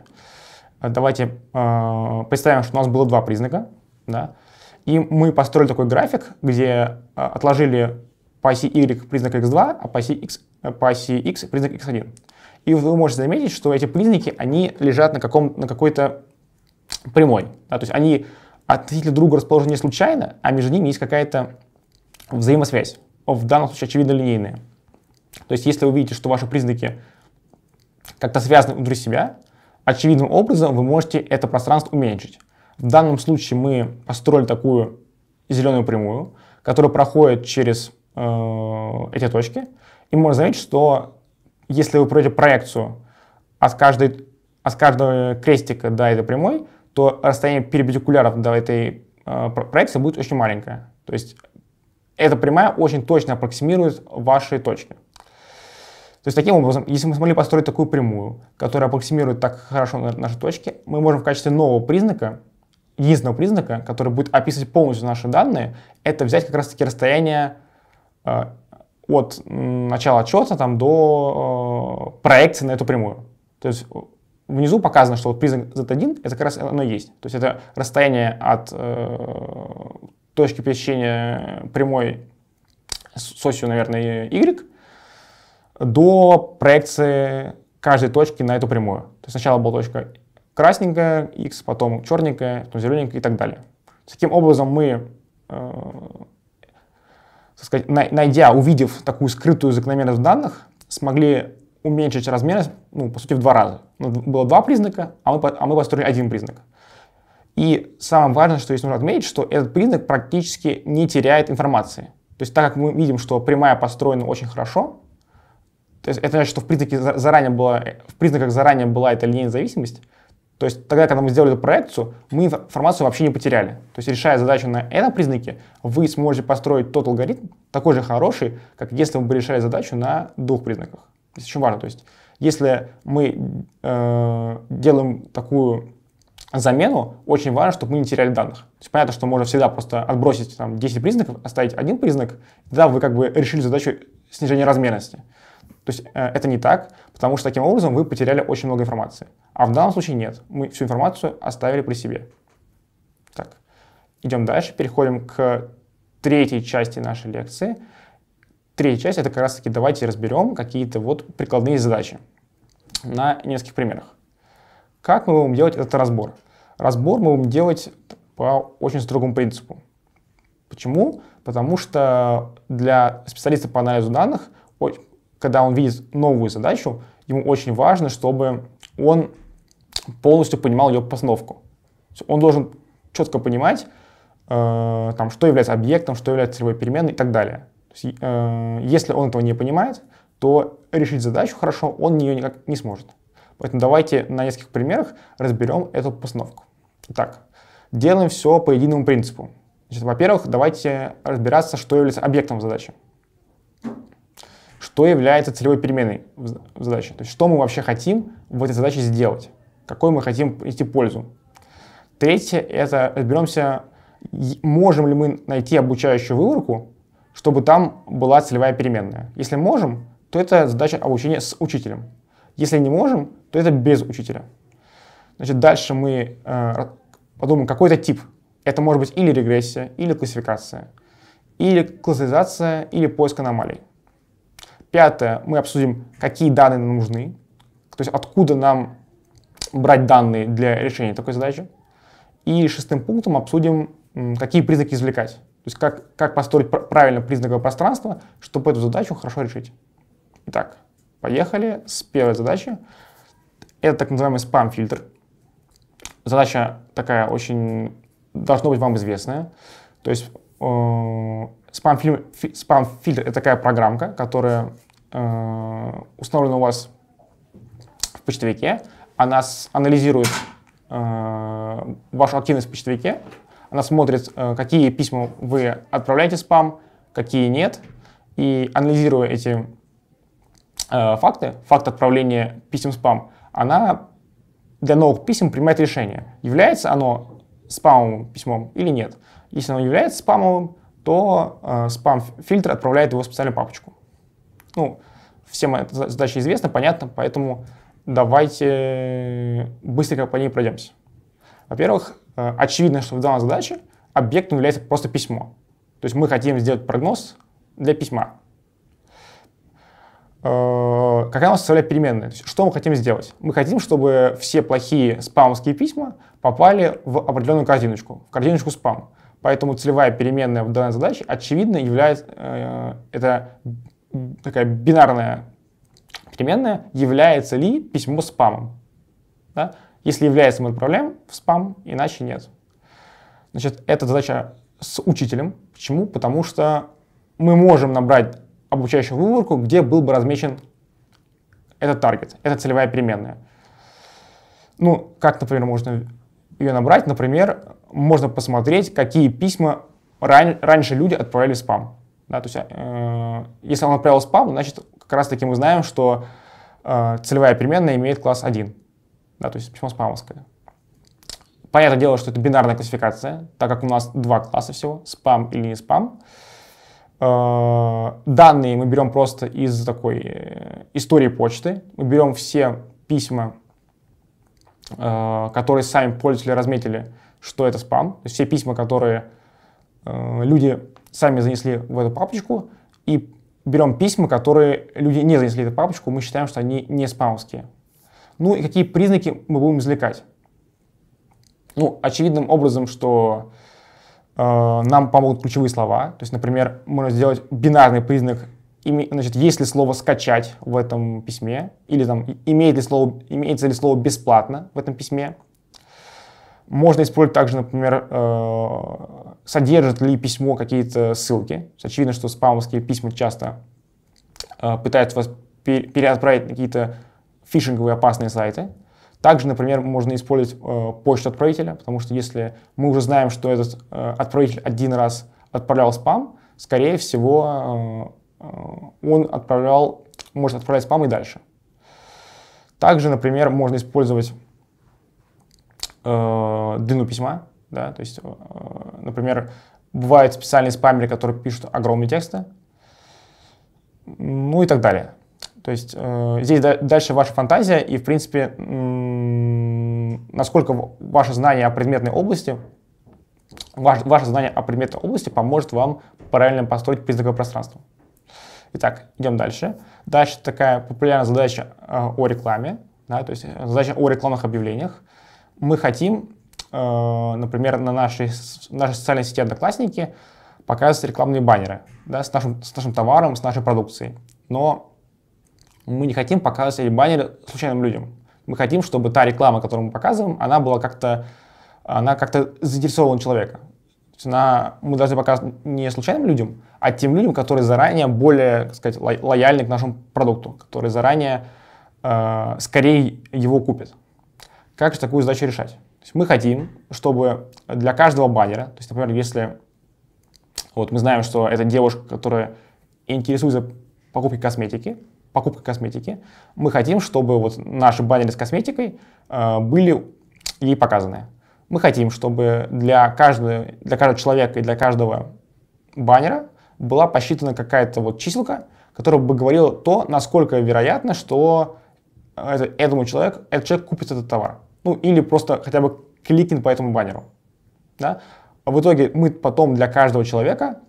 Давайте э, представим, что у нас было два признака, да, и мы построили такой график, где э, отложили по оси Y признак X2, а по оси X, э, по оси X признак X1. И вы можете заметить, что эти признаки, они лежат на, каком, на какой-то прямой. Да, то есть они относительно друга расположены не случайно, а между ними есть какая-то взаимосвязь. В данном случае, очевидно, линейная. То есть, если вы видите, что ваши признаки как-то связаны внутри себя, очевидным образом вы можете это пространство уменьшить. В данном случае мы построили такую зеленую прямую, которая проходит через э, эти точки. И можно заметить, что если вы пройдете проекцию от, каждой, от каждого крестика до этой прямой, то расстояние перпендикуляров до этой э, проекции будет очень маленькое. То есть эта прямая очень точно аппроксимирует ваши точки. То есть таким образом, если мы смогли построить такую прямую, которая аппроксимирует так хорошо наши точки, мы можем в качестве нового признака, единственного признака, который будет описывать полностью наши данные, это взять как раз-таки расстояние э, от начала отчета там, до э, проекции на эту прямую. То есть э, внизу показано, что вот признак Z1, это как раз оно есть. То есть это расстояние от э, точки пересечения прямой с осью, наверное, Y до проекции каждой точки на эту прямую. То есть сначала была точка красненькая, x, потом черненькая, потом зелененькая и так далее. Таким образом мы, э, так сказать, найдя, увидев такую скрытую закономерность в данных, смогли уменьшить размерность, ну, по сути, в два раза. Ну, было два признака, а мы, а мы построили один признак. И самое важное, что здесь нужно отметить, что этот признак практически не теряет информации. То есть так как мы видим, что прямая построена очень хорошо, то есть это значит, что в, признаке заранее была, в признаках заранее была эта линейная зависимость. То есть тогда, когда мы сделали эту проекцию, мы информацию вообще не потеряли. То есть решая задачу на этом признаке, вы сможете построить тот алгоритм, такой же хороший, как если вы бы решали задачу на двух признаках. Это очень важно. То есть если мы э, делаем такую замену, очень важно, чтобы мы не теряли данных. То есть понятно, что можно всегда просто отбросить там, 10 признаков, оставить один признак, тогда вы как бы решили задачу снижения размерности. То есть э, это не так, потому что таким образом вы потеряли очень много информации. А в данном случае нет. Мы всю информацию оставили при себе. Так, идем дальше, переходим к третьей части нашей лекции. Третья часть — это как раз-таки давайте разберем какие-то вот прикладные задачи на нескольких примерах. Как мы будем делать этот разбор? Разбор мы будем делать по очень строгому принципу. Почему? Потому что для специалиста по анализу данных когда он видит новую задачу, ему очень важно, чтобы он полностью понимал ее постановку. Он должен четко понимать, э, там, что является объектом, что является целевой переменной и так далее. Есть, э, если он этого не понимает, то решить задачу хорошо он ее никак не сможет. Поэтому давайте на нескольких примерах разберем эту постановку. Итак, делаем все по единому принципу. Во-первых, давайте разбираться, что является объектом задачи что является целевой переменной в задаче. То есть что мы вообще хотим в этой задаче сделать, какой мы хотим принести пользу. Третье — это разберемся, можем ли мы найти обучающую выборку, чтобы там была целевая переменная. Если можем, то это задача обучения с учителем. Если не можем, то это без учителя. Значит, дальше мы э, подумаем, какой это тип. Это может быть или регрессия, или классификация, или классификация, или поиск аномалий. Пятое, мы обсудим, какие данные нам нужны, то есть откуда нам брать данные для решения такой задачи. И шестым пунктом обсудим, какие признаки извлекать. То есть как, как построить правильно признаковое пространство, чтобы эту задачу хорошо решить. Итак, поехали с первой задачи. Это так называемый спам-фильтр. Задача такая очень, должно быть вам известная. То есть э, Спам-фильтр спам -фильтр это такая программка, которая э, установлена у вас в почтовике. Она анализирует э, вашу активность в почтовике. Она смотрит, э, какие письма вы отправляете спам, какие нет. И анализируя эти э, факты, факт отправления писем спам, она для новых писем принимает решение, является оно спамовым письмом или нет. Если оно является спамовым, то э, спам-фильтр отправляет его в специальную папочку. Ну, всем эта задача известна, понятно, поэтому давайте э, быстренько по ней пройдемся. Во-первых, э, очевидно, что в данной задаче объектом является просто письмо. То есть мы хотим сделать прогноз для письма. Э, какая у нас составляет переменная? есть Что мы хотим сделать? Мы хотим, чтобы все плохие спамовские письма попали в определенную корзиночку, в корзиночку спам. Поэтому целевая переменная в данной задаче, очевидно, является, э, это такая бинарная переменная, является ли письмо спамом. Да? Если является, мы отправляем в спам, иначе нет. Значит, это задача с учителем. Почему? Потому что мы можем набрать обучающую выборку, где был бы размечен этот таргет, это целевая переменная. Ну, как, например, можно ее набрать, например, можно посмотреть, какие письма ран раньше люди отправляли в спам. Да, то есть, э, если он отправил спам, значит, как раз-таки мы знаем, что э, целевая переменная имеет класс 1. Да, то есть письмо спамовское. Понятное дело, что это бинарная классификация, так как у нас два класса всего, спам или не спам. Э, данные мы берем просто из такой э, истории почты. Мы берем все письма, Э, которые сами пользователи разметили, что это спам. То есть все письма, которые э, люди сами занесли в эту папочку, и берем письма, которые люди не занесли в эту папочку, мы считаем, что они не спамовские. Ну и какие признаки мы будем извлекать? Ну, очевидным образом, что э, нам помогут ключевые слова. То есть, например, можно сделать бинарный признак име, значит, есть ли слово «скачать» в этом письме, или там, имеет ли слово, имеется ли слово «бесплатно» в этом письме. Можно использовать также, например, э, содержит ли письмо какие-то ссылки. Очевидно, что спамовские письма часто э, пытаются вас переотправить на какие-то фишинговые опасные сайты. Также, например, можно использовать э, почту отправителя, потому что если мы уже знаем, что этот э, отправитель один раз отправлял спам, скорее всего, э, Э, он отправлял, может отправлять спам и дальше. Также, например, можно использовать э, длину письма. Да? То есть, э, например, бывают специальные спамеры, которые пишут огромные тексты, ну и так далее. То есть э, здесь да, дальше ваша фантазия и, в принципе, насколько ваше знание о предметной области, ваше, ваше знание о предметной области поможет вам правильно построить признаков пространства. Итак, идем дальше. Дальше такая популярная задача э, о рекламе, да, то есть э, задача о рекламных объявлениях. Мы хотим, э, например, на нашей, нашей социальной сети Одноклассники показывать рекламные баннеры да, с, нашим, с нашим товаром, с нашей продукцией. Но мы не хотим показывать эти баннеры случайным людям. Мы хотим, чтобы та реклама, которую мы показываем, она была как-то она как-то заинтересована человека. То есть она, мы должны показывать не случайным людям, а тем людям, которые заранее более, так сказать, ло- лояльны к нашему продукту, которые заранее э, скорее его купят. Как же такую задачу решать? То есть мы хотим, чтобы для каждого баннера, то есть, например, если вот мы знаем, что это девушка, которая интересуется покупкой косметики, покупкой косметики, мы хотим, чтобы вот наши баннеры с косметикой э, были ей показаны. Мы хотим, чтобы для каждого, для каждого человека и для каждого баннера была посчитана какая-то вот чиселка, которая бы говорила то, насколько вероятно, что э, это, этому человеку, этот человек купит этот товар. Ну, или просто хотя бы кликнет по этому баннеру. Да? А в итоге мы потом для каждого человека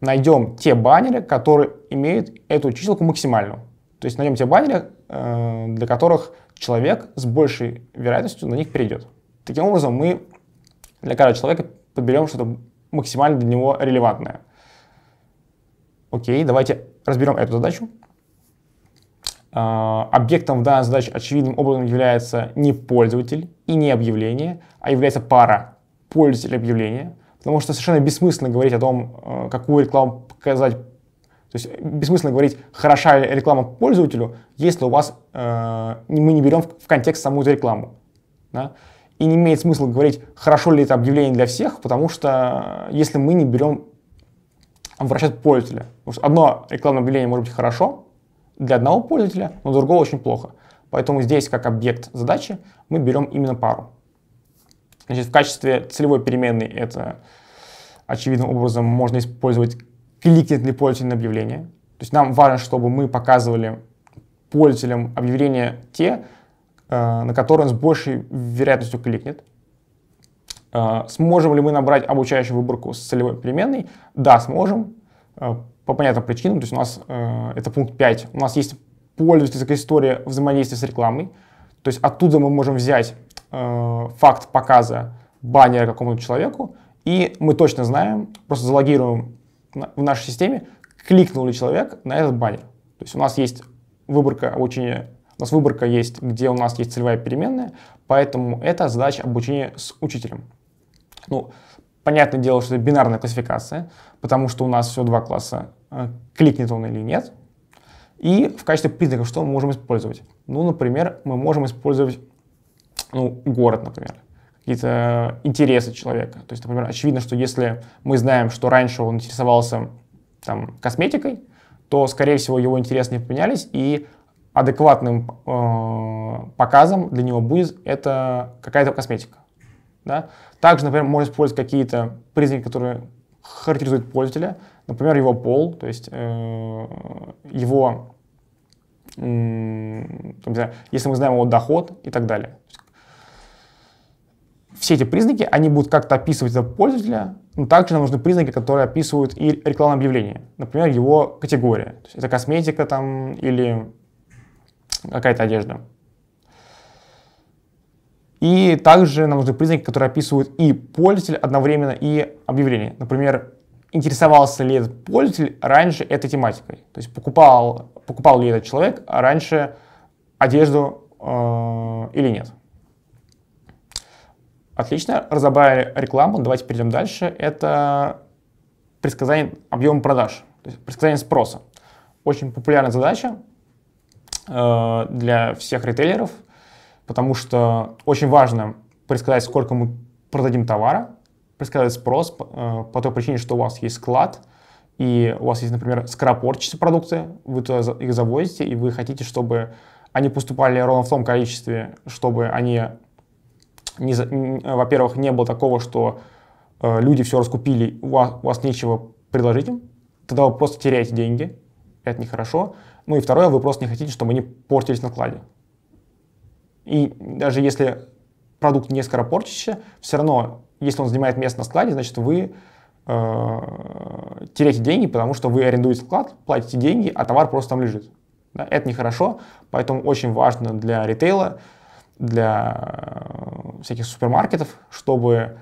найдем те баннеры, которые имеют эту чиселку максимальную. То есть найдем те баннеры, э, для которых человек с большей вероятностью на них перейдет. Таким образом, мы для каждого человека подберем что-то максимально для него релевантное. Окей, давайте разберем эту задачу. А, объектом в данной задаче очевидным образом является не пользователь и не объявление, а является пара пользователь объявления, потому что совершенно бессмысленно говорить о том, э, какую рекламу показать, то есть бессмысленно говорить, хороша ли реклама пользователю, если у вас э, мы не берем в контекст саму эту рекламу. Да? И не имеет смысла говорить, хорошо ли это объявление для всех, потому что э, если мы не берем Обращают пользователя. Потому что одно рекламное объявление может быть хорошо для одного пользователя, но другого очень плохо. Поэтому здесь, как объект задачи, мы берем именно пару. Значит, в качестве целевой переменной это очевидным образом можно использовать кликнет ли пользователь на объявление. То есть нам важно, чтобы мы показывали пользователям объявления те, э, на которые он с большей вероятностью кликнет. А, сможем ли мы набрать обучающую выборку с целевой переменной? Да, сможем, а, по понятным причинам. То есть у нас, э, это пункт 5, у нас есть пользовательская история взаимодействия с рекламой. То есть оттуда мы можем взять э, факт показа баннера какому-то человеку, и мы точно знаем, просто залогируем в нашей системе, кликнул ли человек на этот баннер. То есть у нас есть выборка обучения, у нас выборка есть, где у нас есть целевая переменная, поэтому это задача обучения с учителем. Ну, понятное дело, что это бинарная классификация, потому что у нас всего два класса, э, кликнет он или нет. И в качестве признака, что мы можем использовать? Ну, например, мы можем использовать ну, город, например какие-то интересы человека. То есть, например, очевидно, что если мы знаем, что раньше он интересовался там, косметикой, то, скорее всего, его интересы не поменялись, и адекватным э, показом для него будет это какая-то косметика. Да? Также, например, можно использовать какие-то признаки, которые характеризуют пользователя, например, его пол, то есть э, его, э, там, знаю, если мы знаем его доход и так далее. Все эти признаки, они будут как-то описывать этого пользователя, но также нам нужны признаки, которые описывают и рекламное объявление. Например, его категория. То есть это косметика там или какая-то одежда. И также нам нужны признаки, которые описывают и пользователь одновременно, и объявление. Например, интересовался ли этот пользователь раньше этой тематикой. То есть покупал, покупал ли этот человек раньше одежду э, или нет. Отлично, разобрали рекламу. Давайте перейдем дальше. Это предсказание объема продаж, то есть предсказание спроса. Очень популярная задача э, для всех ритейлеров – потому что очень важно предсказать, сколько мы продадим товара, предсказать спрос э, по той причине, что у вас есть склад, и у вас есть, например, скоропорчатые продукты, вы туда их завозите, и вы хотите, чтобы они поступали ровно в том количестве, чтобы они, не, э, во-первых, не было такого, что э, люди все раскупили, у вас, у вас нечего предложить им, тогда вы просто теряете деньги, это нехорошо. Ну и второе, вы просто не хотите, чтобы они портились на кладе. И даже если продукт не скоропортящийся, все равно, если он занимает место на складе, значит, вы э, теряете деньги, потому что вы арендуете склад, платите деньги, а товар просто там лежит. Да? Это нехорошо, поэтому очень важно для ритейла, для э, всяких супермаркетов, чтобы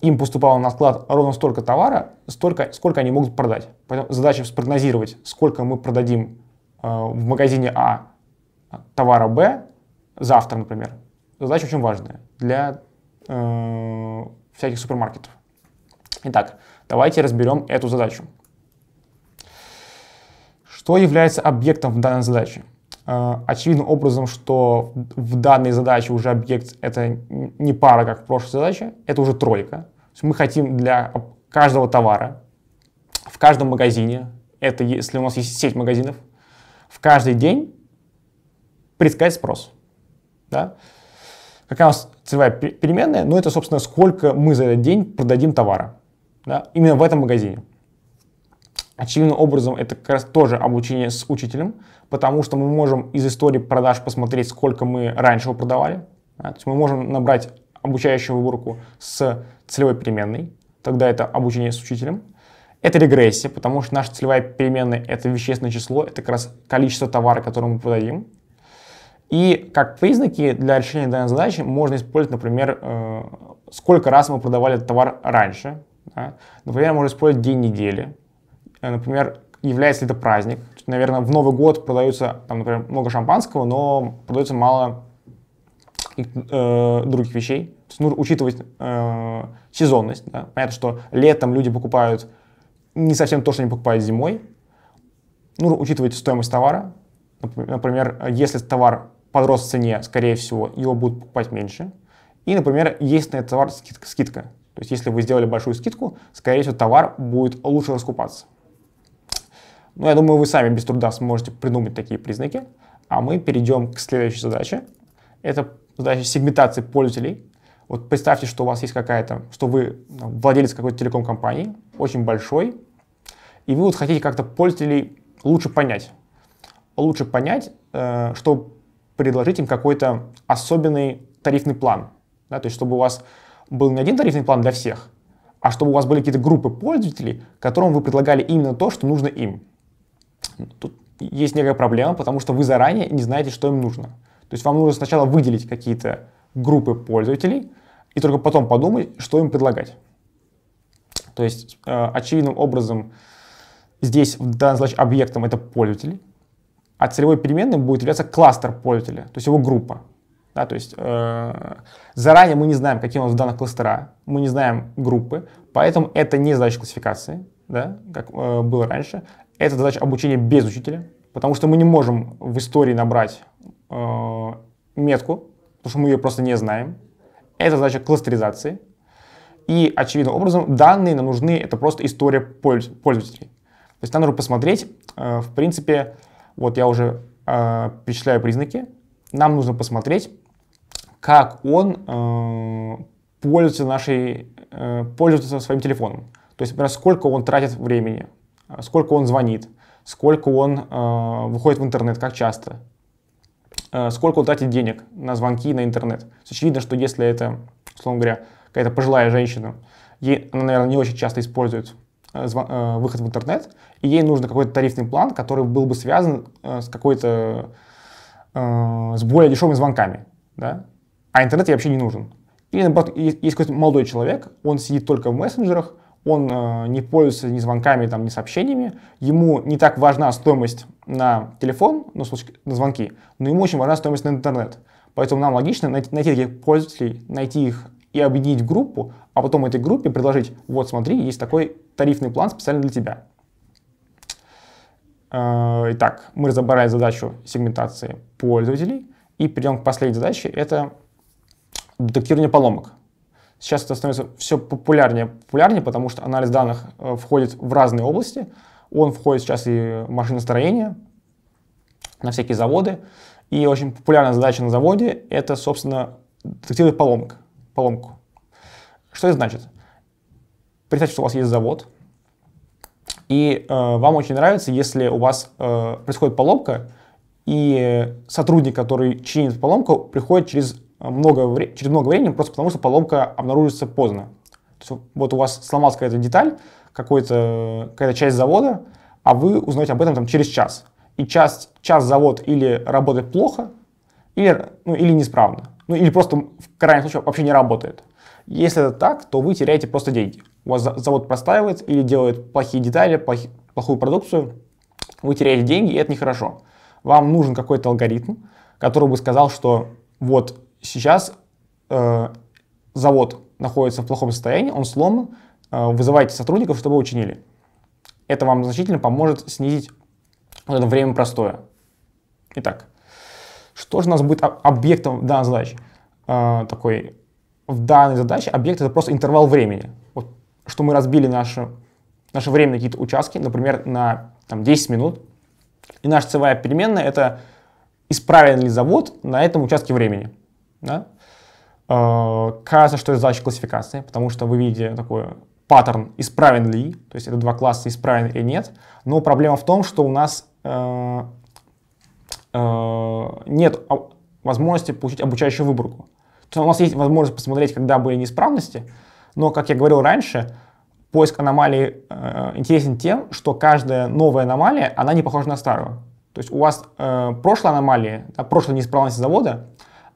им поступало на склад ровно столько товара, столько, сколько они могут продать. Поэтому задача спрогнозировать, сколько мы продадим э, в магазине А товара Б завтра, например. Задача очень важная для э, всяких супермаркетов. Итак, давайте разберем эту задачу. Что является объектом в данной задаче? Э, очевидным образом, что в данной задаче уже объект — это не пара, как в прошлой задаче, это уже тройка. мы хотим для каждого товара в каждом магазине, это если у нас есть сеть магазинов, в каждый день предсказать спрос. Да? Какая у нас целевая переменная? Ну, это, собственно, сколько мы за этот день продадим товара. Да? Именно в этом магазине. Очевидным образом это как раз тоже обучение с учителем, потому что мы можем из истории продаж посмотреть, сколько мы раньше его продавали. Да? То есть мы можем набрать обучающую выборку с целевой переменной, тогда это обучение с учителем. Это регрессия, потому что наша целевая переменная – это вещественное число, это как раз количество товара, которое мы продадим. И как признаки для решения данной задачи можно использовать, например, э, сколько раз мы продавали товар раньше. Например, можно использовать день недели. Э, например, является ли это праздник. Наверное, в Новый год продаются там, например, много шампанского, но продается мало э, других вещей. То есть нужно учитывать сезонность. Да? Понятно, что летом люди покупают не совсем то, что они покупают зимой. Нужно учитывать стоимость товара. Например, если товар подрос в цене, скорее всего, его будут покупать меньше. И, например, есть на этот товар скидка. То есть, если вы сделали большую скидку, скорее всего, товар будет лучше раскупаться. Но ну, я думаю, вы сами без труда сможете придумать такие признаки. А мы перейдем к следующей задаче. Это задача сегментации пользователей. Вот представьте, что у вас есть какая-то, что вы ну, владелец какой-то телеком-компании, очень большой, и вы вот хотите как-то пользователей лучше понять. Лучше понять, э, что предложить им какой-то особенный тарифный план. Да, то есть, чтобы у вас был не один тарифный план для всех, а чтобы у вас были какие-то группы пользователей, которым вы предлагали именно то, что нужно им. Тут есть некая проблема, потому что вы заранее не знаете, что им нужно. То есть вам нужно сначала выделить какие-то группы пользователей и только потом подумать, что им предлагать. То есть э, очевидным образом здесь в данном случае объектом это пользователь а целевой переменной будет являться кластер пользователя, то есть его группа. Да, то есть э, заранее мы не знаем, какие у нас данных кластера, мы не знаем группы, поэтому это не задача классификации, да, как э, было раньше. Это задача обучения без учителя, потому что мы не можем в истории набрать э, метку, потому что мы ее просто не знаем. Это задача кластеризации. И очевидным образом данные нам нужны, это просто история пользователей. То есть нам нужно посмотреть, э, в принципе, вот я уже э, перечисляю признаки, нам нужно посмотреть, как он э, пользуется, нашей, э, пользуется своим телефоном. То есть, например, сколько он тратит времени, сколько он звонит, сколько он э, выходит в интернет, как часто, э, сколько он тратит денег на звонки на интернет. То есть, очевидно, что если это, условно говоря, какая-то пожилая женщина, ей, она, наверное, не очень часто использует Э, э, выход в интернет, и ей нужен какой-то тарифный план, который был бы связан э, с какой-то с более дешевыми звонками, да? а интернет ей вообще не нужен. Или, наоборот, есть какой-то молодой человек, он сидит только в мессенджерах, он не пользуется ни звонками, там, ни сообщениями, ему не так важна стоимость на телефон, ну, на звонки, но ему очень важна стоимость на интернет. Поэтому нам логично найти, найти таких пользователей, найти их и объединить группу, а потом этой группе предложить, вот смотри, есть такой тарифный план специально для тебя. Э, итак, мы разобрали задачу сегментации пользователей и перейдем к последней задаче. Это детектирование поломок. Сейчас это становится все популярнее, популярнее, потому что анализ данных э, входит в разные области. Он входит сейчас и в машиностроение, на всякие заводы. И очень популярная задача на заводе – это, собственно, детектировать поломок, поломку. Что это значит? представьте, что у вас есть завод, и э, вам очень нравится, если у вас э, происходит поломка, и сотрудник, который чинит поломку, приходит через много, вре- через много времени, просто потому что поломка обнаружится поздно. То есть, вот у вас сломалась какая-то деталь, какой-то, какая-то часть завода, а вы узнаете об этом там, через час. И час, час завод или работает плохо, или, ну, или неисправно. Ну, или просто в крайнем случае вообще не работает. Если это так, то вы теряете просто деньги. У вас завод простаивает или делает плохие детали, плохи, плохую продукцию, вы теряете деньги, и это нехорошо. Вам нужен какой-то алгоритм, который бы сказал, что вот сейчас э, завод находится в плохом состоянии, он сломан, э, вызывайте сотрудников, чтобы учинили. Это вам значительно поможет снизить вот это время простое. Итак, что же у нас будет объектом данной задачи? Э, такой в данной задаче объект — это просто интервал времени. Вот, что мы разбили наше, наше время на какие-то участки, например, на там, 10 минут. И наша целевая переменная — это исправен ли завод на этом участке времени. Да? Э, кажется, что это задача классификации, потому что вы видите такой паттерн «исправен ли», то есть это два класса «исправен» или «нет». Но проблема в том, что у нас э, э, нет возможности получить обучающую выборку. То есть у нас есть возможность посмотреть, когда были неисправности, но, как я говорил раньше, поиск аномалий э, интересен тем, что каждая новая аномалия, она не похожа на старую. То есть у вас э, прошлые аномалии, да, прошлые неисправности завода,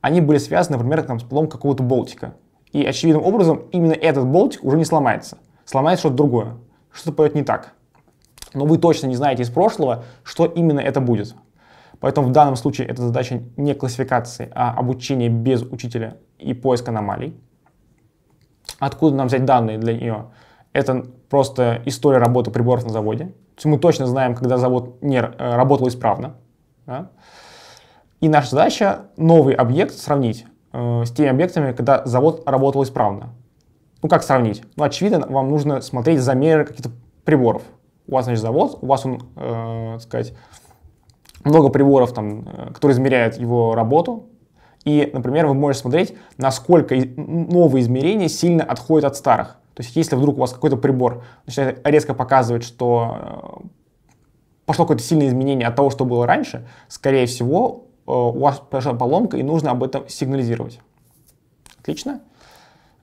они были связаны, например, там, с полом какого-то болтика. И очевидным образом именно этот болтик уже не сломается. Сломается что-то другое, что-то пойдет не так. Но вы точно не знаете из прошлого, что именно это будет. Поэтому в данном случае это задача не классификации, а обучение без учителя и поиск аномалий. Откуда нам взять данные для нее? Это просто история работы приборов на заводе. То есть мы точно знаем, когда завод не э, работал исправно. Да? И наша задача новый объект сравнить э, с теми объектами, когда завод работал исправно. Ну как сравнить? Ну очевидно, вам нужно смотреть замеры каких-то приборов. У вас, значит, завод, у вас он, э, так сказать, много приборов, там, э, которые измеряют его работу. И, например, вы можете смотреть, насколько новые измерения сильно отходят от старых. То есть, если вдруг у вас какой-то прибор начинает резко показывать, что э, пошло какое-то сильное изменение от того, что было раньше, скорее всего, э, у вас произошла поломка, и нужно об этом сигнализировать. Отлично.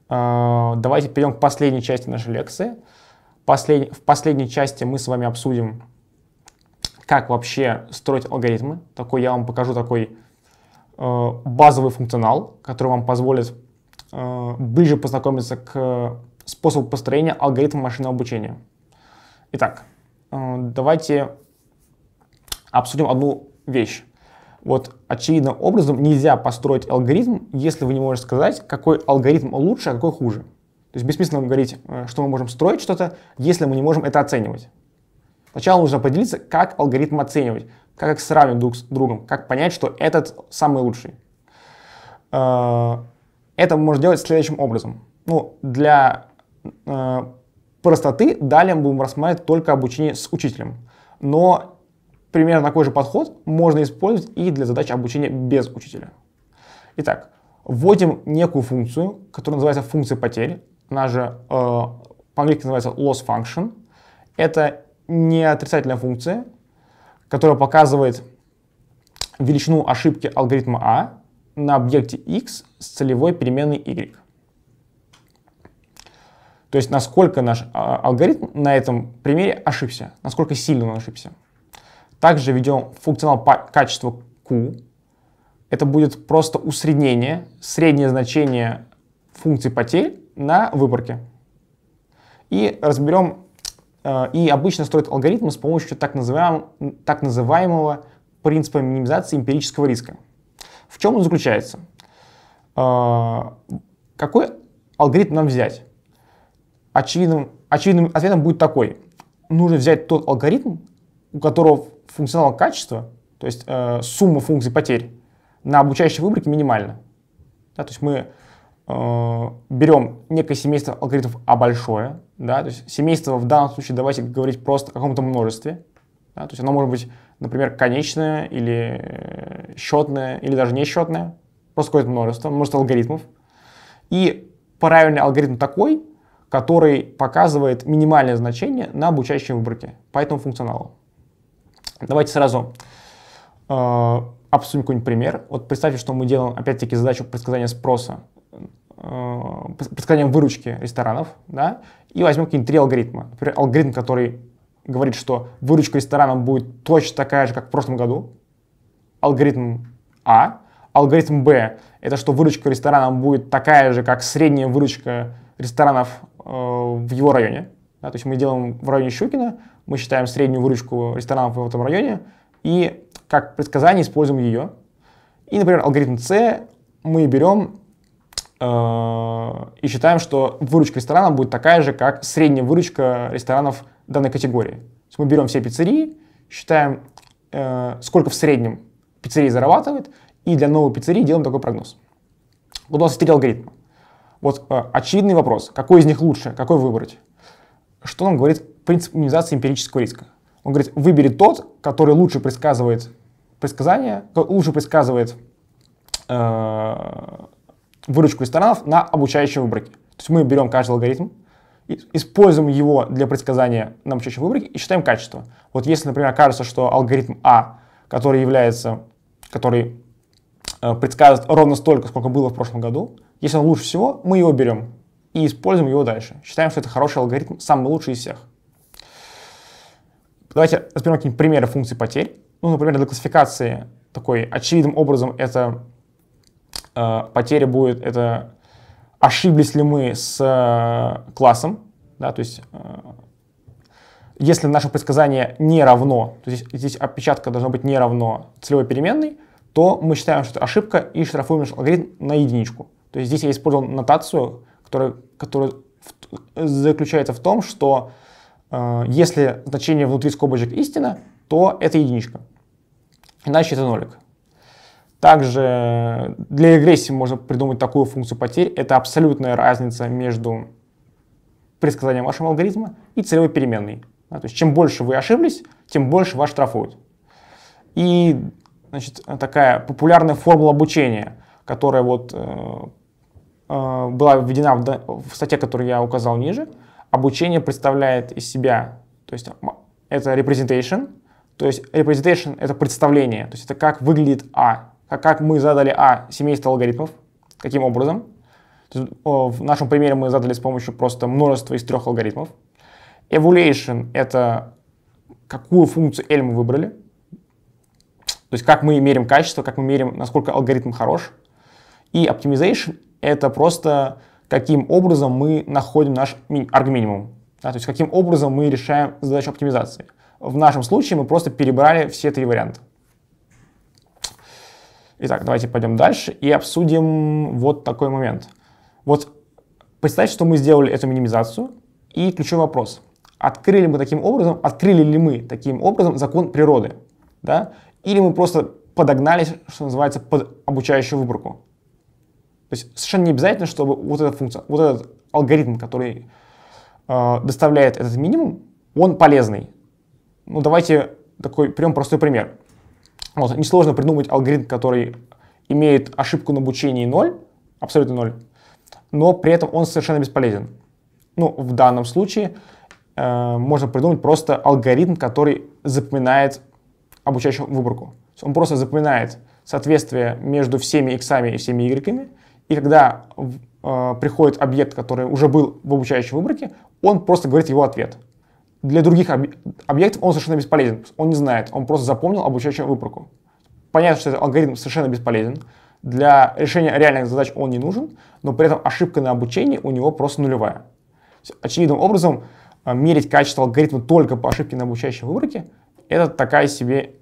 Давайте перейдем к последней части нашей лекции. В последней части мы с вами обсудим как вообще строить алгоритмы. Такой я вам покажу такой э, базовый функционал, который вам позволит э, ближе познакомиться к э, способу построения алгоритма машинного обучения. Итак, э, давайте обсудим одну вещь. Вот очевидным образом нельзя построить алгоритм, если вы не можете сказать, какой алгоритм лучше, а какой хуже. То есть бессмысленно говорить, э, что мы можем строить что-то, если мы не можем это оценивать. Сначала нужно поделиться, как алгоритм оценивать, как их сравнивать друг с другом, как понять, что этот самый лучший. Э, это можно делать следующим образом. Ну, для э, простоты далее мы будем рассматривать только обучение с учителем. Но примерно такой же подход можно использовать и для задач обучения без учителя. Итак, вводим некую функцию, которая называется функция потерь, она же э, по-английски называется loss function. Это не отрицательная функция, которая показывает величину ошибки алгоритма А на объекте x с целевой переменной y. То есть насколько наш а, алгоритм на этом примере ошибся, насколько сильно он ошибся. Также ведем функционал качества Q. Это будет просто усреднение, среднее значение функции потерь на выборке. И разберем Э, и обычно строят алгоритмы с помощью так, называем, так называемого принципа минимизации эмпирического риска. В чем он заключается? Э, какой алгоритм нам взять? Очевидным, очевидным ответом будет такой. Нужно взять тот алгоритм, у которого функционал качества, то есть э, сумма функций потерь, на обучающей выборке минимальна. Да, то есть мы Э, берем некое семейство алгоритмов А большое, да, то есть семейство в данном случае давайте говорить просто о каком-то множестве, да, то есть оно может быть, например, конечное или э, счетное, или даже несчетное, просто какое-то множество, множество алгоритмов. И правильный алгоритм такой, который показывает минимальное значение на обучающем выборке по этому функционалу. Давайте сразу э, обсудим какой-нибудь пример. Вот представьте, что мы делаем, опять-таки, задачу предсказания спроса Э, подсказанием выручки ресторанов, да, и возьмем какие-нибудь три алгоритма. Например, алгоритм, который говорит, что выручка ресторанов будет точно такая же, как в прошлом году. Алгоритм А. Алгоритм Б – это что выручка ресторанов будет такая же, как средняя выручка ресторанов э, в его районе. Да, то есть мы делаем в районе Щукина, мы считаем среднюю выручку ресторанов в этом районе и как предсказание используем ее. И, например, алгоритм С мы берем Э, и считаем, что выручка ресторана будет такая же, как средняя выручка ресторанов данной категории. То есть мы берем все пиццерии, считаем, э, сколько в среднем пиццерии зарабатывает, и для новой пиццерии делаем такой прогноз. Вот у нас есть три алгоритма. Вот э, очевидный вопрос, какой из них лучше, какой выбрать? Что нам говорит принцип минимизации эмпирического риска? Он говорит, выбери тот, который лучше предсказывает предсказания, лучше предсказывает выручку ресторанов на обучающей выборке. То есть мы берем каждый алгоритм, используем его для предсказания на обучающей выборке и считаем качество. Вот если, например, кажется, что алгоритм А, который является, который э, предсказывает ровно столько, сколько было в прошлом году, если он лучше всего, мы его берем и используем его дальше. Считаем, что это хороший алгоритм, самый лучший из всех. Давайте разберем какие-нибудь примеры функций потерь. Ну, например, для классификации такой очевидным образом это Э, потеря будет это ошиблись ли мы с э, классом, да, то есть э, если наше предсказание не равно, то есть здесь опечатка должна быть не равно целевой переменной, то мы считаем, что это ошибка и штрафуем наш алгоритм на единичку. То есть здесь я использовал нотацию, которая, которая в, заключается в том, что э, если значение внутри скобочек истина, то это единичка, иначе это нолик. Также для регрессии можно придумать такую функцию потерь. Это абсолютная разница между предсказанием вашего алгоритма и целевой переменной. Да, то есть чем больше вы ошиблись, тем больше вас штрафуют. И значит, такая популярная формула обучения, которая вот, э, э, была введена в, в статье, которую я указал ниже, обучение представляет из себя, то есть это representation, то есть representation — это представление, то есть это как выглядит А, как мы задали А, семейство алгоритмов, каким образом. Есть, в нашем примере мы задали с помощью просто множества из трех алгоритмов. Evaluation — это какую функцию L мы выбрали, то есть как мы мерим качество, как мы мерим, насколько алгоритм хорош. И optimization — это просто каким образом мы находим наш арг-минимум. Да, то есть каким образом мы решаем задачу оптимизации. В нашем случае мы просто перебрали все три варианта. Итак, давайте пойдем дальше и обсудим вот такой момент. Вот представьте, что мы сделали эту минимизацию, и ключевой вопрос. Открыли мы таким образом, открыли ли мы таким образом закон природы, да? Или мы просто подогнались, что называется, под обучающую выборку. То есть совершенно не обязательно, чтобы вот эта функция, вот этот алгоритм, который э, доставляет этот минимум, он полезный. Ну давайте такой прям простой пример. Вот, несложно придумать алгоритм, который имеет ошибку на обучении 0, абсолютно 0, но при этом он совершенно бесполезен. Ну, в данном случае э, можно придумать просто алгоритм, который запоминает обучающую выборку. Он просто запоминает соответствие между всеми иксами и всеми y, и когда э, приходит объект, который уже был в обучающей выборке, он просто говорит его ответ для других объектов он совершенно бесполезен. Он не знает, он просто запомнил обучающую выборку. Понятно, что этот алгоритм совершенно бесполезен. Для решения реальных задач он не нужен, но при этом ошибка на обучении у него просто нулевая. Очевидным образом, э, мерить качество алгоритма только по ошибке на обучающей выборке – это такая себе,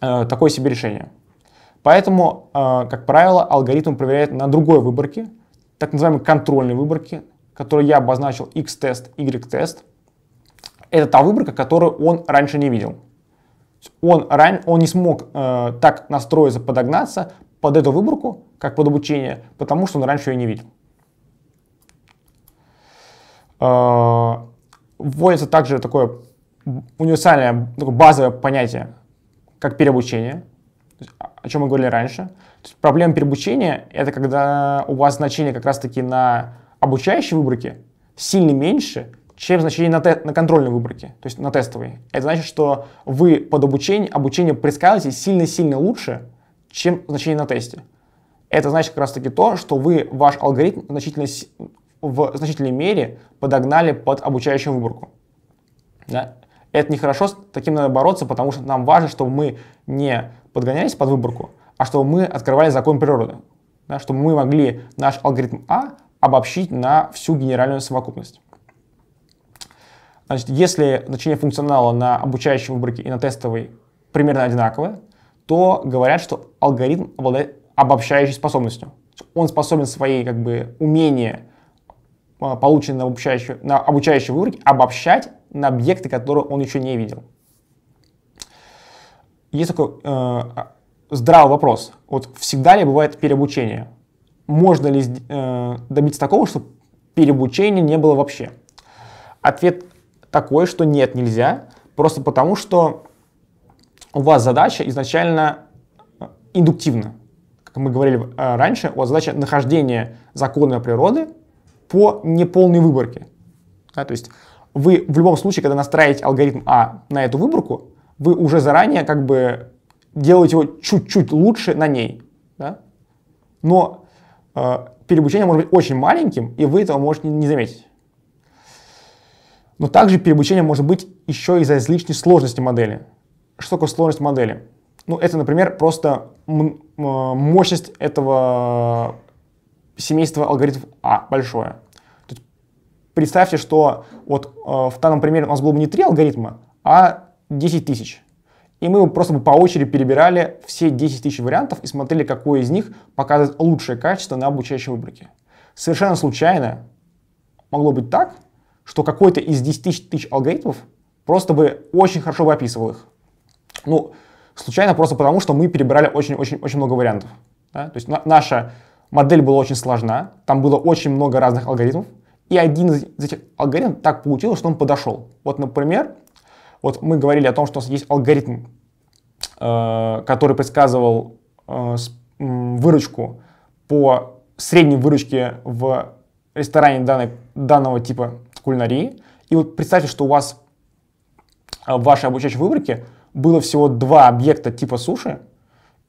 э, такое себе решение. Поэтому, э, как правило, алгоритм проверяет на другой выборке, так называемой контрольной выборке, которую я обозначил x-тест, y-тест – это та выборка, которую он раньше не видел. Он, ран... он не смог э, так настроиться, подогнаться под эту выборку, как под обучение, потому что он раньше ее не видел. Э, вводится также такое универсальное, такое базовое понятие, как переобучение, а, о чем мы говорили раньше. проблема переобучения — это когда у вас значение как раз-таки на обучающей выборке сильно меньше, чем значение на, те, на контрольной выборке, то есть на тестовой. Это значит, что вы под обучение, обучение предсказываете сильно-сильно лучше, чем значение на тесте. Это значит как раз-таки то, что вы ваш алгоритм значительно, в значительной мере подогнали под обучающую выборку. Да? Это нехорошо, с таким надо бороться, потому что нам важно, чтобы мы не подгонялись под выборку, а чтобы мы открывали закон природы. Да? Чтобы мы могли наш алгоритм А обобщить на всю генеральную совокупность. Значит, если значение функционала на обучающем выборке и на тестовой примерно одинаковое, то говорят, что алгоритм обладает обобщающей способностью. Он способен свои как бы, умения, а, полученные на обучающей, на обучающей выборке, обобщать на объекты, которые он еще не видел. Есть такой э, а, здравый вопрос. Вот всегда ли бывает переобучение? Можно ли э, добиться такого, чтобы переобучения не было вообще? Ответ Такое, что нет, нельзя, просто потому что у вас задача изначально э, индуктивна. Как мы говорили э, раньше, у вас задача нахождения закона природы по неполной выборке. Да, то есть вы в любом случае, когда настраиваете алгоритм А на эту выборку, вы уже заранее как бы делаете его чуть-чуть лучше на ней. Да? Но э, переобучение может быть очень маленьким, и вы этого можете не заметить. Но также переобучение может быть еще из-за излишней сложности модели. Что такое сложность модели? Ну, это, например, просто э, мощность этого семейства алгоритмов А большое. Есть, представьте, что вот э, в данном примере у нас было бы не три алгоритма, а 10 тысяч. И мы просто бы по очереди перебирали все 10 тысяч вариантов и смотрели, какой из них показывает лучшее качество на обучающей выборке. Совершенно случайно могло быть так, что какой-то из 10 тысяч алгоритмов просто бы очень хорошо бы описывал их. Ну, случайно просто потому, что мы перебирали очень-очень-очень много вариантов. Да? То есть на наша модель была очень сложна, там было очень много разных алгоритмов, и один из этих алгоритмов так получилось, что он подошел. Вот, например, вот мы говорили о том, что у нас есть алгоритм, э, который предсказывал э, с, м, выручку по средней выручке в ресторане данной, данного типа кулинарии. И вот представьте, что у вас а, в вашей обучающей выборке было всего два объекта типа суши,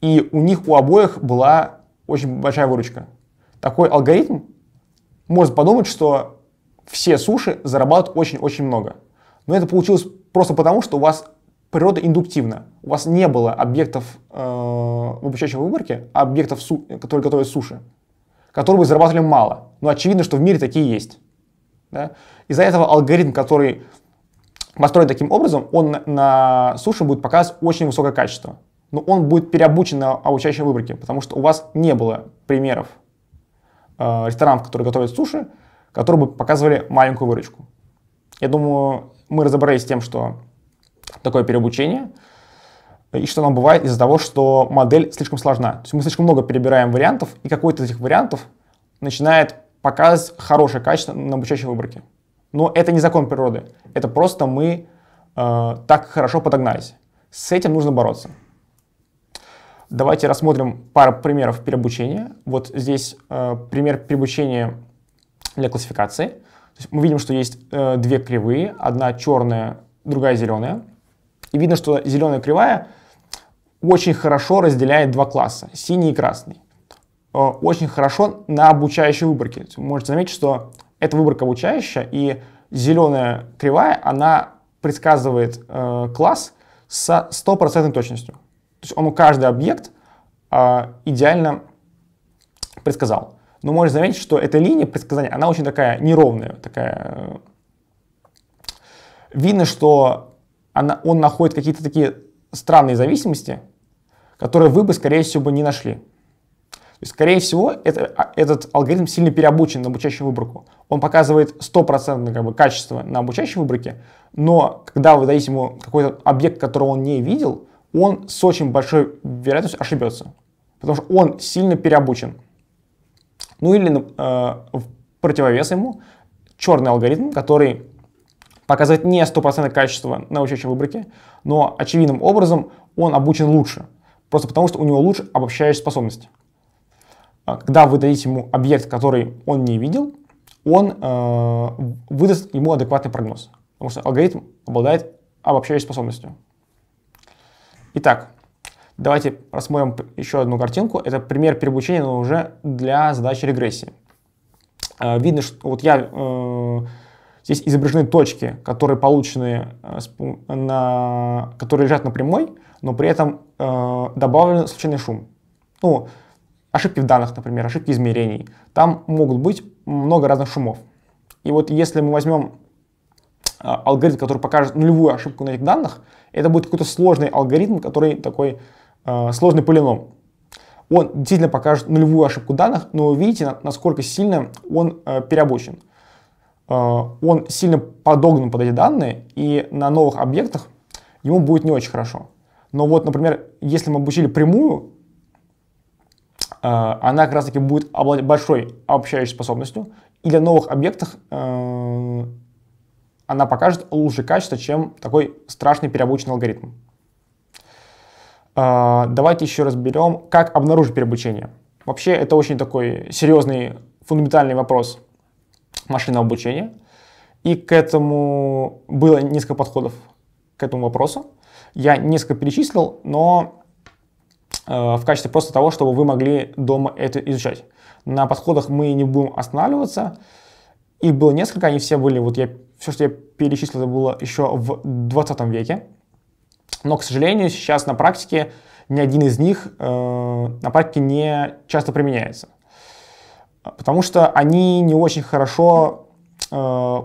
и у них у обоих была очень большая выручка. Такой алгоритм может подумать, что все суши зарабатывают очень-очень много. Но это получилось просто потому, что у вас природа индуктивна. У вас не было объектов э, в обучающей выборке, а объектов, которые готовят суши, которые бы зарабатывали мало. Но очевидно, что в мире такие есть. Да? Из-за этого алгоритм, который построен таким образом, он на суше будет показывать очень высокое качество. Но он будет переобучен на обучающей выборке, потому что у вас не было примеров э, ресторанов, которые готовят суши, которые бы показывали маленькую выручку. Я думаю, мы разобрались с тем, что такое переобучение, и что оно бывает из-за того, что модель слишком сложна. То есть мы слишком много перебираем вариантов, и какой-то из этих вариантов начинает показывать хорошее качество на обучающей выборке. Но это не закон природы. Это просто мы э, так хорошо подогнались. С этим нужно бороться. Давайте рассмотрим пару примеров переобучения. Вот здесь э, пример переобучения для классификации. мы видим, что есть э, две кривые. Одна черная, другая зеленая. И видно, что зеленая кривая очень хорошо разделяет два класса, синий и красный. Э, очень хорошо на обучающей выборке. Вы можете заметить, что это выборка обучающая, и зеленая кривая, она предсказывает э, класс со стопроцентной точностью. То есть он каждый объект э, идеально предсказал. Но можно заметить, что эта линия предсказания, она очень такая неровная, такая... Э, видно, что она, он находит какие-то такие странные зависимости, которые вы бы, скорее всего, не нашли есть, скорее всего, это, а, этот алгоритм сильно переобучен на обучающую выборку. Он показывает стопроцентное как бы, качество на обучающей выборке, но когда вы дадите ему какой-то объект, которого он не видел, он с очень большой вероятностью ошибется, потому что он сильно переобучен. Ну или э, в противовес ему черный алгоритм, который показывает не стопроцентное качество на учащей выборке, но очевидным образом он обучен лучше, просто потому что у него лучше обобщающая способность. А когда вы дадите ему объект, который он не видел, он э, выдаст ему адекватный прогноз, потому что алгоритм обладает обобщающей способностью. Итак, давайте рассмотрим еще одну картинку. Это пример переобучения, но уже для задачи регрессии. Э, видно, что вот я... Э, здесь изображены точки, которые получены, э, на, которые лежат на прямой, но при этом э, добавлен случайный шум. Ну, ошибки в данных, например, ошибки измерений. Там могут быть много разных шумов. И вот если мы возьмем а, алгоритм, который покажет нулевую ошибку на этих данных, это будет какой-то сложный алгоритм, который такой э, сложный полином. Он действительно покажет нулевую ошибку данных, но вы видите, насколько сильно он э, переобучен. Э, он сильно подогнан под эти данные, и на новых объектах ему будет не очень хорошо. Но вот, например, если мы обучили прямую, а, она как раз таки будет обладать большой общающей способностью, и для новых объектов э, она покажет лучшее качество, чем такой страшный переобученный алгоритм. А, давайте еще разберем, как обнаружить переобучение. Вообще это очень такой серьезный, фундаментальный вопрос машинного обучения. И к этому было несколько подходов к этому вопросу. Я несколько перечислил, но Э, в качестве просто того, чтобы вы могли дома это изучать. На подходах мы не будем останавливаться. Их было несколько, они все были, вот я, все, что я перечислил, это было еще в 20 веке. Но, к сожалению, сейчас на практике ни один из них э, на практике не часто применяется. Потому что они не очень хорошо э,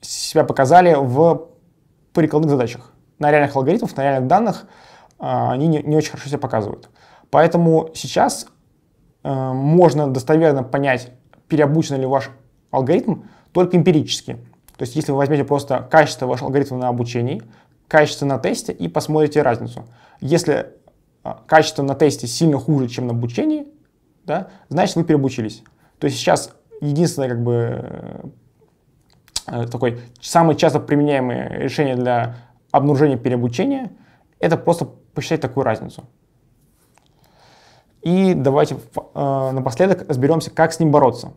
себя показали в прикладных задачах. На реальных алгоритмах, на реальных данных – а, они не, не очень хорошо себя показывают. Поэтому сейчас э, можно достоверно понять, переобучен ли ваш алгоритм, только эмпирически. То есть если вы возьмете просто качество вашего алгоритма на обучении, качество на тесте и посмотрите разницу. Если а, качество на тесте сильно хуже, чем на обучении, да, значит вы переобучились. То есть сейчас единственное как бы э, такой самое часто применяемое решение для обнаружения переобучения это просто посчитать такую разницу. И давайте э, напоследок разберемся, как с ним бороться.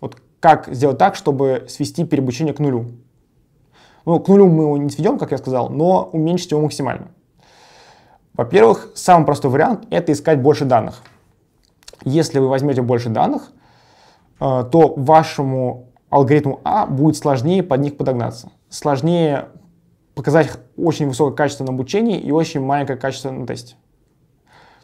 Вот как сделать так, чтобы свести переобучение к нулю. Ну, к нулю мы его не сведем, как я сказал, но уменьшить его максимально. Во-первых, самый простой вариант – это искать больше данных. Если вы возьмете больше данных, э, то вашему алгоритму А будет сложнее под них подогнаться. Сложнее показать очень высокое качество на обучении и очень маленькое качество на тесте.